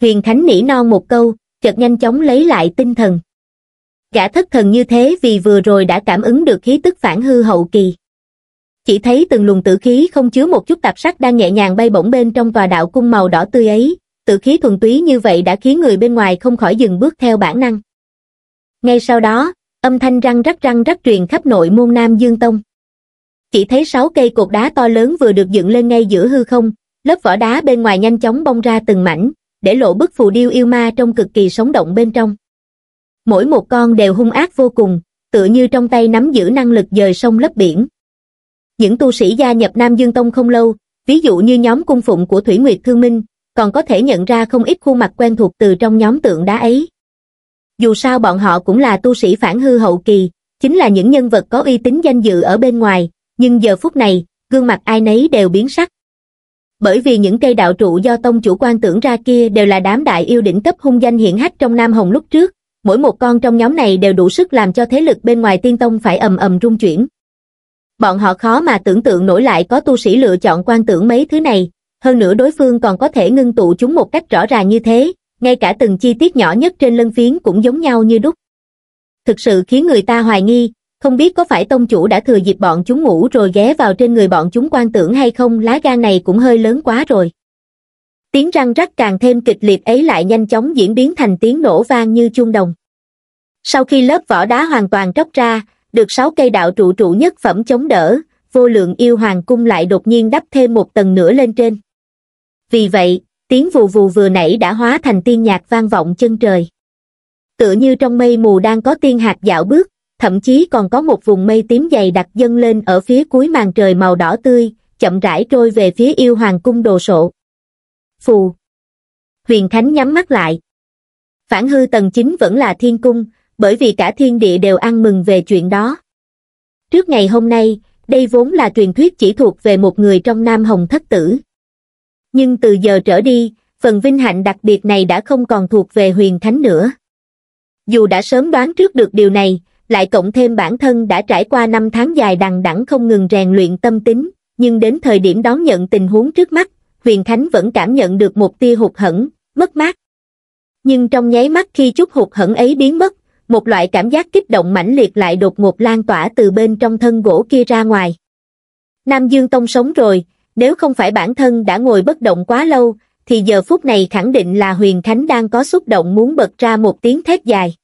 Huyền Thánh nỉ non một câu, chợt nhanh chóng lấy lại tinh thần. Gã thất thần như thế vì vừa rồi đã cảm ứng được khí tức phản hư hậu kỳ. Chỉ thấy từng luồng tử khí không chứa một chút tạp sắc đang nhẹ nhàng bay bổng bên trong tòa đạo cung màu đỏ tươi ấy, tự khí thuần túy như vậy đã khiến người bên ngoài không khỏi dừng bước theo bản năng. Ngay sau đó, âm thanh răng rắc răng rắc truyền khắp nội môn Nam Dương Tông. Chỉ thấy sáu cây cột đá to lớn vừa được dựng lên ngay giữa hư không, lớp vỏ đá bên ngoài nhanh chóng bong ra từng mảnh, để lộ bức phù điêu yêu ma trong cực kỳ sống động bên trong. Mỗi một con đều hung ác vô cùng, tựa như trong tay nắm giữ năng lực dời sông lấp biển. Những tu sĩ gia nhập Nam Dương Tông không lâu, ví dụ như nhóm cung phụng của Thủy Nguyệt Thương Minh, còn có thể nhận ra không ít khuôn mặt quen thuộc từ trong nhóm tượng đá ấy. Dù sao bọn họ cũng là tu sĩ phản hư hậu kỳ, chính là những nhân vật có uy tín danh dự ở bên ngoài, nhưng giờ phút này, gương mặt ai nấy đều biến sắc. Bởi vì những cây đạo trụ do tông chủ quan tưởng ra kia đều là đám đại yêu đỉnh cấp hung danh hiển hách trong Nam Hồng lúc trước, mỗi một con trong nhóm này đều đủ sức làm cho thế lực bên ngoài tiên tông phải ầm ầm rung chuyển. Bọn họ khó mà tưởng tượng nổi lại có tu sĩ lựa chọn quan tưởng mấy thứ này, hơn nữa đối phương còn có thể ngưng tụ chúng một cách rõ ràng như thế, ngay cả từng chi tiết nhỏ nhất trên lân phiến cũng giống nhau như đúc. Thực sự khiến người ta hoài nghi, không biết có phải tông chủ đã thừa dịp bọn chúng ngủ rồi ghé vào trên người bọn chúng quan tưởng hay không lá gan này cũng hơi lớn quá rồi. Tiếng răng rắc càng thêm kịch liệt ấy lại nhanh chóng diễn biến thành tiếng nổ vang như chuông đồng. Sau khi lớp vỏ đá hoàn toàn tróc ra, được sáu cây đạo trụ trụ nhất phẩm chống đỡ, vô lượng yêu hoàng cung lại đột nhiên đắp thêm một tầng nữa lên trên vì vậy, tiếng vù vù vừa nãy đã hóa thành tiên nhạc vang vọng chân trời. Tựa như trong mây mù đang có tiên hạt dạo bước, thậm chí còn có một vùng mây tím dày đặc dâng lên ở phía cuối màn trời màu đỏ tươi, chậm rãi trôi về phía yêu hoàng cung đồ sộ. Phù Huyền Khánh nhắm mắt lại. Phản hư tầng chính vẫn là thiên cung, bởi vì cả thiên địa đều ăn mừng về chuyện đó. Trước ngày hôm nay, đây vốn là truyền thuyết chỉ thuộc về một người trong Nam Hồng Thất Tử nhưng từ giờ trở đi, phần vinh hạnh đặc biệt này đã không còn thuộc về huyền thánh nữa. Dù đã sớm đoán trước được điều này, lại cộng thêm bản thân đã trải qua năm tháng dài đằng đẵng không ngừng rèn luyện tâm tính, nhưng đến thời điểm đón nhận tình huống trước mắt, huyền thánh vẫn cảm nhận được một tia hụt hẫng, mất mát. Nhưng trong nháy mắt khi chút hụt hẫng ấy biến mất, một loại cảm giác kích động mãnh liệt lại đột ngột lan tỏa từ bên trong thân gỗ kia ra ngoài. Nam Dương Tông sống rồi, nếu không phải bản thân đã ngồi bất động quá lâu, thì giờ phút này khẳng định là Huyền Thánh đang có xúc động muốn bật ra một tiếng thét dài.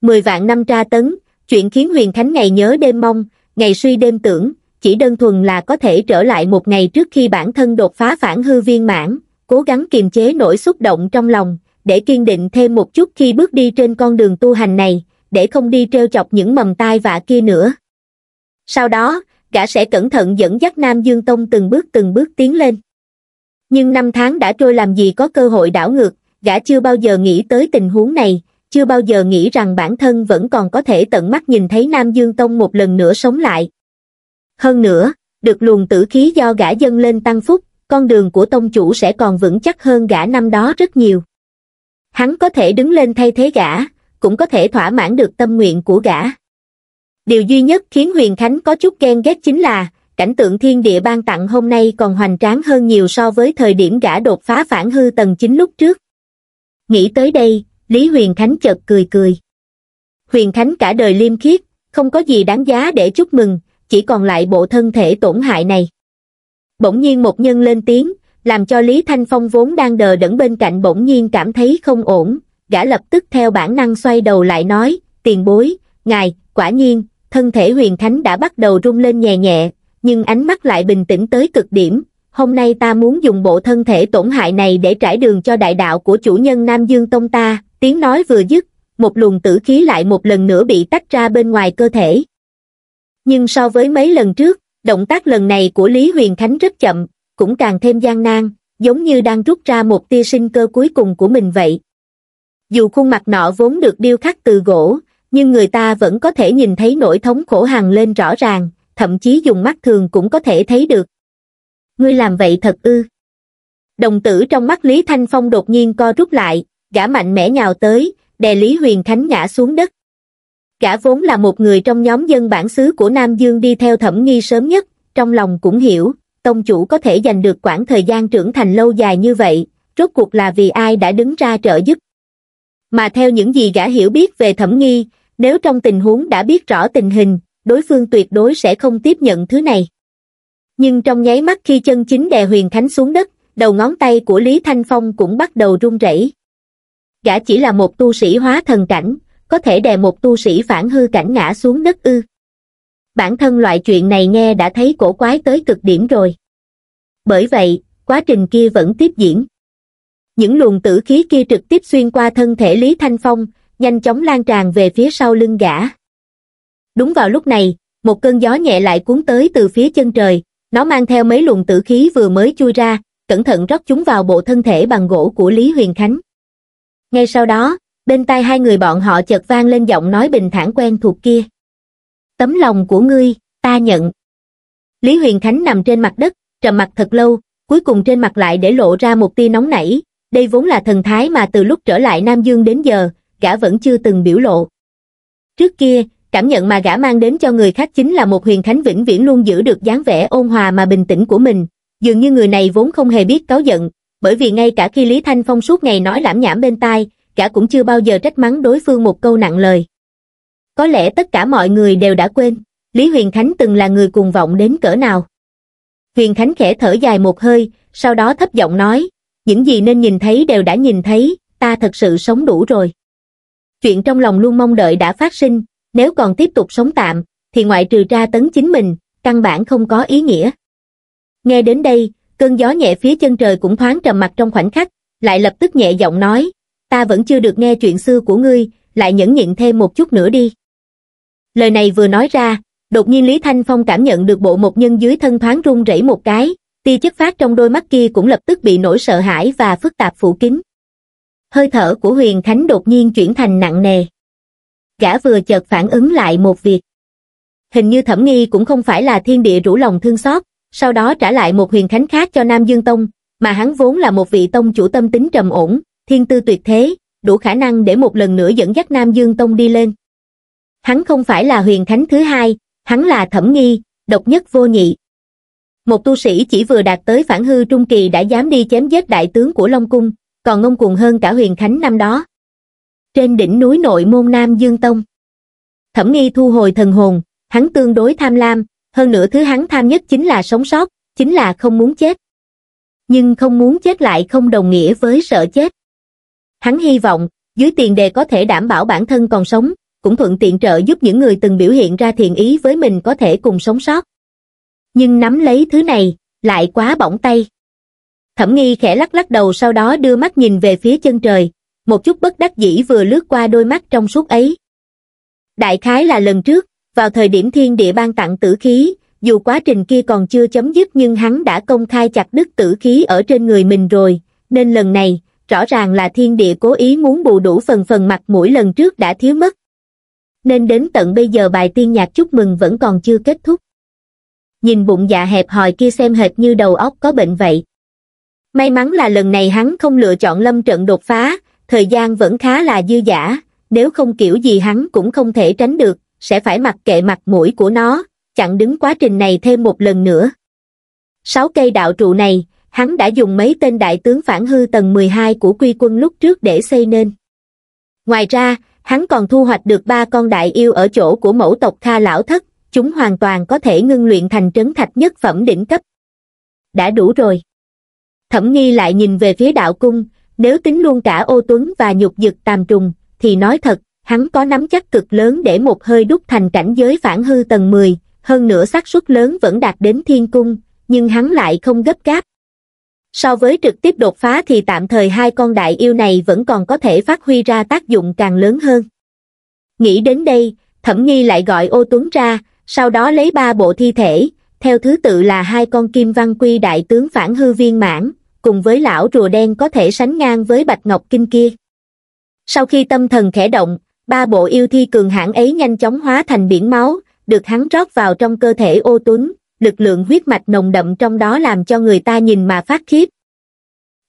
Mười vạn năm tra tấn, chuyện khiến Huyền Thánh ngày nhớ đêm mong, ngày suy đêm tưởng, chỉ đơn thuần là có thể trở lại một ngày trước khi bản thân đột phá phản hư viên mãn, cố gắng kiềm chế nỗi xúc động trong lòng, để kiên định thêm một chút khi bước đi trên con đường tu hành này, để không đi treo chọc những mầm tai vạ kia nữa. Sau đó, gã sẽ cẩn thận dẫn dắt Nam Dương Tông từng bước từng bước tiến lên. Nhưng năm tháng đã trôi làm gì có cơ hội đảo ngược, gã chưa bao giờ nghĩ tới tình huống này, chưa bao giờ nghĩ rằng bản thân vẫn còn có thể tận mắt nhìn thấy Nam Dương Tông một lần nữa sống lại. Hơn nữa, được luồng tử khí do gã dâng lên tăng phúc, con đường của tông chủ sẽ còn vững chắc hơn gã năm đó rất nhiều. Hắn có thể đứng lên thay thế gã, cũng có thể thỏa mãn được tâm nguyện của gã. Điều duy nhất khiến Huyền Khánh có chút ghen ghét chính là, cảnh tượng thiên địa ban tặng hôm nay còn hoành tráng hơn nhiều so với thời điểm gã đột phá phản hư tầng 9 lúc trước. Nghĩ tới đây, Lý Huyền Khánh chợt cười cười. Huyền Khánh cả đời liêm khiết, không có gì đáng giá để chúc mừng, chỉ còn lại bộ thân thể tổn hại này. Bỗng nhiên một nhân lên tiếng, làm cho Lý Thanh Phong vốn đang đờ đẫn bên cạnh bỗng nhiên cảm thấy không ổn, gã lập tức theo bản năng xoay đầu lại nói, tiền bối, ngài, quả nhiên, thân thể huyền thánh đã bắt đầu rung lên nhẹ nhẹ, nhưng ánh mắt lại bình tĩnh tới cực điểm. Hôm nay ta muốn dùng bộ thân thể tổn hại này để trải đường cho đại đạo của chủ nhân Nam Dương Tông ta, tiếng nói vừa dứt, một luồng tử khí lại một lần nữa bị tách ra bên ngoài cơ thể. Nhưng so với mấy lần trước, động tác lần này của Lý Huyền Thánh rất chậm, cũng càng thêm gian nan, giống như đang rút ra một tia sinh cơ cuối cùng của mình vậy. Dù khuôn mặt nọ vốn được điêu khắc từ gỗ, nhưng người ta vẫn có thể nhìn thấy nỗi thống khổ hàng lên rõ ràng, thậm chí dùng mắt thường cũng có thể thấy được. Ngươi làm vậy thật ư. Đồng tử trong mắt Lý Thanh Phong đột nhiên co rút lại, gã mạnh mẽ nhào tới, đè Lý Huyền Khánh ngã xuống đất. Gã vốn là một người trong nhóm dân bản xứ của Nam Dương đi theo thẩm nghi sớm nhất, trong lòng cũng hiểu, tông chủ có thể giành được quãng thời gian trưởng thành lâu dài như vậy, rốt cuộc là vì ai đã đứng ra trợ giúp. Mà theo những gì gã hiểu biết về thẩm nghi, nếu trong tình huống đã biết rõ tình hình, đối phương tuyệt đối sẽ không tiếp nhận thứ này. Nhưng trong nháy mắt khi chân chính đè huyền thánh xuống đất, đầu ngón tay của Lý Thanh Phong cũng bắt đầu run rẩy. Gã chỉ là một tu sĩ hóa thần cảnh, có thể đè một tu sĩ phản hư cảnh ngã xuống đất ư. Bản thân loại chuyện này nghe đã thấy cổ quái tới cực điểm rồi. Bởi vậy, quá trình kia vẫn tiếp diễn. Những luồng tử khí kia trực tiếp xuyên qua thân thể Lý Thanh Phong, nhanh chóng lan tràn về phía sau lưng gã. Đúng vào lúc này, một cơn gió nhẹ lại cuốn tới từ phía chân trời, nó mang theo mấy luồng tử khí vừa mới chui ra, cẩn thận rót chúng vào bộ thân thể bằng gỗ của Lý Huyền Khánh. Ngay sau đó, bên tai hai người bọn họ chợt vang lên giọng nói bình thản quen thuộc kia. Tấm lòng của ngươi, ta nhận. Lý Huyền Khánh nằm trên mặt đất, trầm mặt thật lâu, cuối cùng trên mặt lại để lộ ra một tia nóng nảy, đây vốn là thần thái mà từ lúc trở lại Nam Dương đến giờ, gã vẫn chưa từng biểu lộ. Trước kia, cảm nhận mà gã mang đến cho người khác chính là một huyền khánh vĩnh viễn luôn giữ được dáng vẻ ôn hòa mà bình tĩnh của mình, dường như người này vốn không hề biết cáu giận, bởi vì ngay cả khi Lý Thanh Phong suốt ngày nói lãm nhảm bên tai, gã cũng chưa bao giờ trách mắng đối phương một câu nặng lời. Có lẽ tất cả mọi người đều đã quên, Lý Huyền Khánh từng là người cuồng vọng đến cỡ nào. Huyền Khánh khẽ thở dài một hơi, sau đó thấp giọng nói, những gì nên nhìn thấy đều đã nhìn thấy, ta thật sự sống đủ rồi chuyện trong lòng luôn mong đợi đã phát sinh, nếu còn tiếp tục sống tạm, thì ngoại trừ tra tấn chính mình, căn bản không có ý nghĩa. Nghe đến đây, cơn gió nhẹ phía chân trời cũng thoáng trầm mặt trong khoảnh khắc, lại lập tức nhẹ giọng nói, ta vẫn chưa được nghe chuyện xưa của ngươi, lại nhẫn nhịn thêm một chút nữa đi. Lời này vừa nói ra, đột nhiên Lý Thanh Phong cảm nhận được bộ một nhân dưới thân thoáng run rẩy một cái, tia chất phát trong đôi mắt kia cũng lập tức bị nỗi sợ hãi và phức tạp phủ kín hơi thở của Huyền Thánh đột nhiên chuyển thành nặng nề. Gã vừa chợt phản ứng lại một việc. Hình như thẩm nghi cũng không phải là thiên địa rủ lòng thương xót, sau đó trả lại một Huyền Thánh khác cho Nam Dương Tông, mà hắn vốn là một vị tông chủ tâm tính trầm ổn, thiên tư tuyệt thế, đủ khả năng để một lần nữa dẫn dắt Nam Dương Tông đi lên. Hắn không phải là Huyền Thánh thứ hai, hắn là thẩm nghi, độc nhất vô nhị. Một tu sĩ chỉ vừa đạt tới phản hư trung kỳ đã dám đi chém giết đại tướng của Long Cung, còn ngông cuồng hơn cả huyền khánh năm đó. Trên đỉnh núi nội môn Nam Dương Tông, Thẩm nghi thu hồi thần hồn, hắn tương đối tham lam, hơn nữa thứ hắn tham nhất chính là sống sót, chính là không muốn chết. Nhưng không muốn chết lại không đồng nghĩa với sợ chết. Hắn hy vọng, dưới tiền đề có thể đảm bảo bản thân còn sống, cũng thuận tiện trợ giúp những người từng biểu hiện ra thiện ý với mình có thể cùng sống sót. Nhưng nắm lấy thứ này, lại quá bỏng tay. Thẩm nghi khẽ lắc lắc đầu sau đó đưa mắt nhìn về phía chân trời, một chút bất đắc dĩ vừa lướt qua đôi mắt trong suốt ấy. Đại khái là lần trước, vào thời điểm thiên địa ban tặng tử khí, dù quá trình kia còn chưa chấm dứt nhưng hắn đã công khai chặt đứt tử khí ở trên người mình rồi, nên lần này, rõ ràng là thiên địa cố ý muốn bù đủ phần phần mặt mũi lần trước đã thiếu mất. Nên đến tận bây giờ bài tiên nhạc chúc mừng vẫn còn chưa kết thúc. Nhìn bụng dạ hẹp hòi kia xem hệt như đầu óc có bệnh vậy may mắn là lần này hắn không lựa chọn lâm trận đột phá thời gian vẫn khá là dư dả nếu không kiểu gì hắn cũng không thể tránh được sẽ phải mặc kệ mặt mũi của nó chặn đứng quá trình này thêm một lần nữa sáu cây đạo trụ này hắn đã dùng mấy tên đại tướng phản hư tầng 12 của quy quân lúc trước để xây nên ngoài ra hắn còn thu hoạch được ba con đại yêu ở chỗ của mẫu tộc kha lão thất chúng hoàn toàn có thể ngưng luyện thành trấn thạch nhất phẩm đỉnh cấp đã đủ rồi thẩm nghi lại nhìn về phía đạo cung nếu tính luôn cả ô tuấn và nhục dực tàm trùng thì nói thật hắn có nắm chắc cực lớn để một hơi đúc thành cảnh giới phản hư tầng 10, hơn nữa xác suất lớn vẫn đạt đến thiên cung nhưng hắn lại không gấp gáp so với trực tiếp đột phá thì tạm thời hai con đại yêu này vẫn còn có thể phát huy ra tác dụng càng lớn hơn nghĩ đến đây thẩm nghi lại gọi ô tuấn ra sau đó lấy ba bộ thi thể theo thứ tự là hai con kim văn quy đại tướng phản hư viên mãn cùng với lão rùa đen có thể sánh ngang với bạch ngọc kinh kia. Sau khi tâm thần khẽ động, ba bộ yêu thi cường hãn ấy nhanh chóng hóa thành biển máu, được hắn rót vào trong cơ thể ô tuấn, lực lượng huyết mạch nồng đậm trong đó làm cho người ta nhìn mà phát khiếp.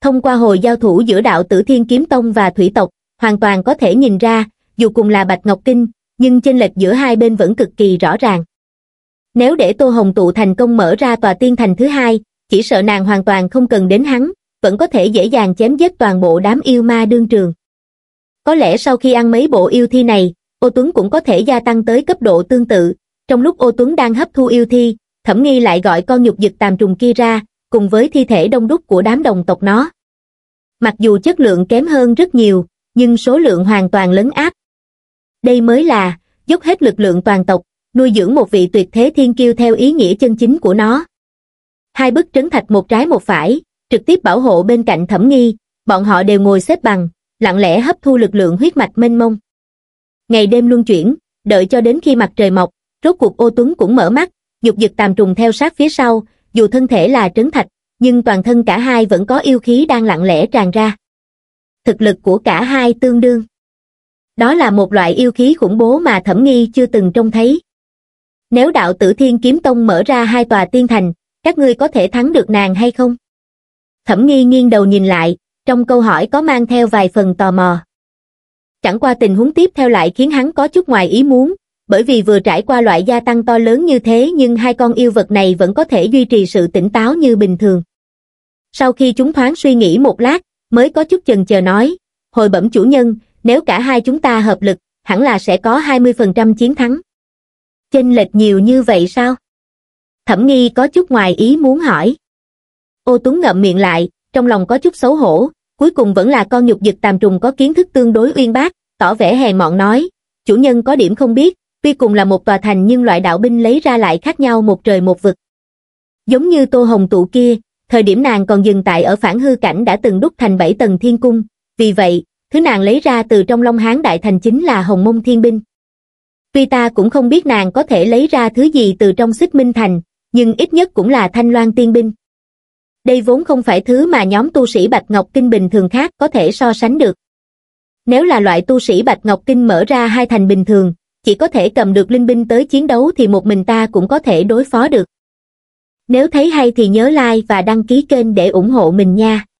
Thông qua hồi giao thủ giữa đạo tử thiên kiếm tông và thủy tộc, hoàn toàn có thể nhìn ra, dù cùng là bạch ngọc kinh, nhưng chênh lệch giữa hai bên vẫn cực kỳ rõ ràng. Nếu để Tô Hồng Tụ thành công mở ra tòa tiên thành thứ hai, chỉ sợ nàng hoàn toàn không cần đến hắn, vẫn có thể dễ dàng chém giết toàn bộ đám yêu ma đương trường. Có lẽ sau khi ăn mấy bộ yêu thi này, Ô Tuấn cũng có thể gia tăng tới cấp độ tương tự. Trong lúc Ô Tuấn đang hấp thu yêu thi, Thẩm Nghi lại gọi con nhục dực tàm trùng kia ra, cùng với thi thể đông đúc của đám đồng tộc nó. Mặc dù chất lượng kém hơn rất nhiều, nhưng số lượng hoàn toàn lấn áp. Đây mới là, dốc hết lực lượng toàn tộc, nuôi dưỡng một vị tuyệt thế thiên kiêu theo ý nghĩa chân chính của nó hai bức trấn thạch một trái một phải, trực tiếp bảo hộ bên cạnh thẩm nghi, bọn họ đều ngồi xếp bằng, lặng lẽ hấp thu lực lượng huyết mạch mênh mông. Ngày đêm luân chuyển, đợi cho đến khi mặt trời mọc, rốt cuộc ô tuấn cũng mở mắt, dục dực tàm trùng theo sát phía sau, dù thân thể là trấn thạch, nhưng toàn thân cả hai vẫn có yêu khí đang lặng lẽ tràn ra. Thực lực của cả hai tương đương. Đó là một loại yêu khí khủng bố mà thẩm nghi chưa từng trông thấy. Nếu đạo tử thiên kiếm tông mở ra hai tòa tiên thành, các ngươi có thể thắng được nàng hay không? Thẩm nghi nghiêng đầu nhìn lại, trong câu hỏi có mang theo vài phần tò mò. Chẳng qua tình huống tiếp theo lại khiến hắn có chút ngoài ý muốn, bởi vì vừa trải qua loại gia tăng to lớn như thế nhưng hai con yêu vật này vẫn có thể duy trì sự tỉnh táo như bình thường. Sau khi chúng thoáng suy nghĩ một lát, mới có chút chần chờ nói, hồi bẩm chủ nhân, nếu cả hai chúng ta hợp lực, hẳn là sẽ có 20% chiến thắng. Chênh lệch nhiều như vậy sao? thẩm nghi có chút ngoài ý muốn hỏi ô tuấn ngậm miệng lại trong lòng có chút xấu hổ cuối cùng vẫn là con nhục dịch tàm trùng có kiến thức tương đối uyên bác tỏ vẻ hèn mọn nói chủ nhân có điểm không biết tuy cùng là một tòa thành nhưng loại đạo binh lấy ra lại khác nhau một trời một vực giống như tô hồng tụ kia thời điểm nàng còn dừng tại ở phản hư cảnh đã từng đúc thành bảy tầng thiên cung vì vậy thứ nàng lấy ra từ trong long hán đại thành chính là hồng mông thiên binh tuy ta cũng không biết nàng có thể lấy ra thứ gì từ trong xích minh thành nhưng ít nhất cũng là thanh loan tiên binh. Đây vốn không phải thứ mà nhóm tu sĩ Bạch Ngọc Kinh bình thường khác có thể so sánh được. Nếu là loại tu sĩ Bạch Ngọc Kinh mở ra hai thành bình thường, chỉ có thể cầm được linh binh tới chiến đấu thì một mình ta cũng có thể đối phó được. Nếu thấy hay thì nhớ like và đăng ký kênh để ủng hộ mình nha.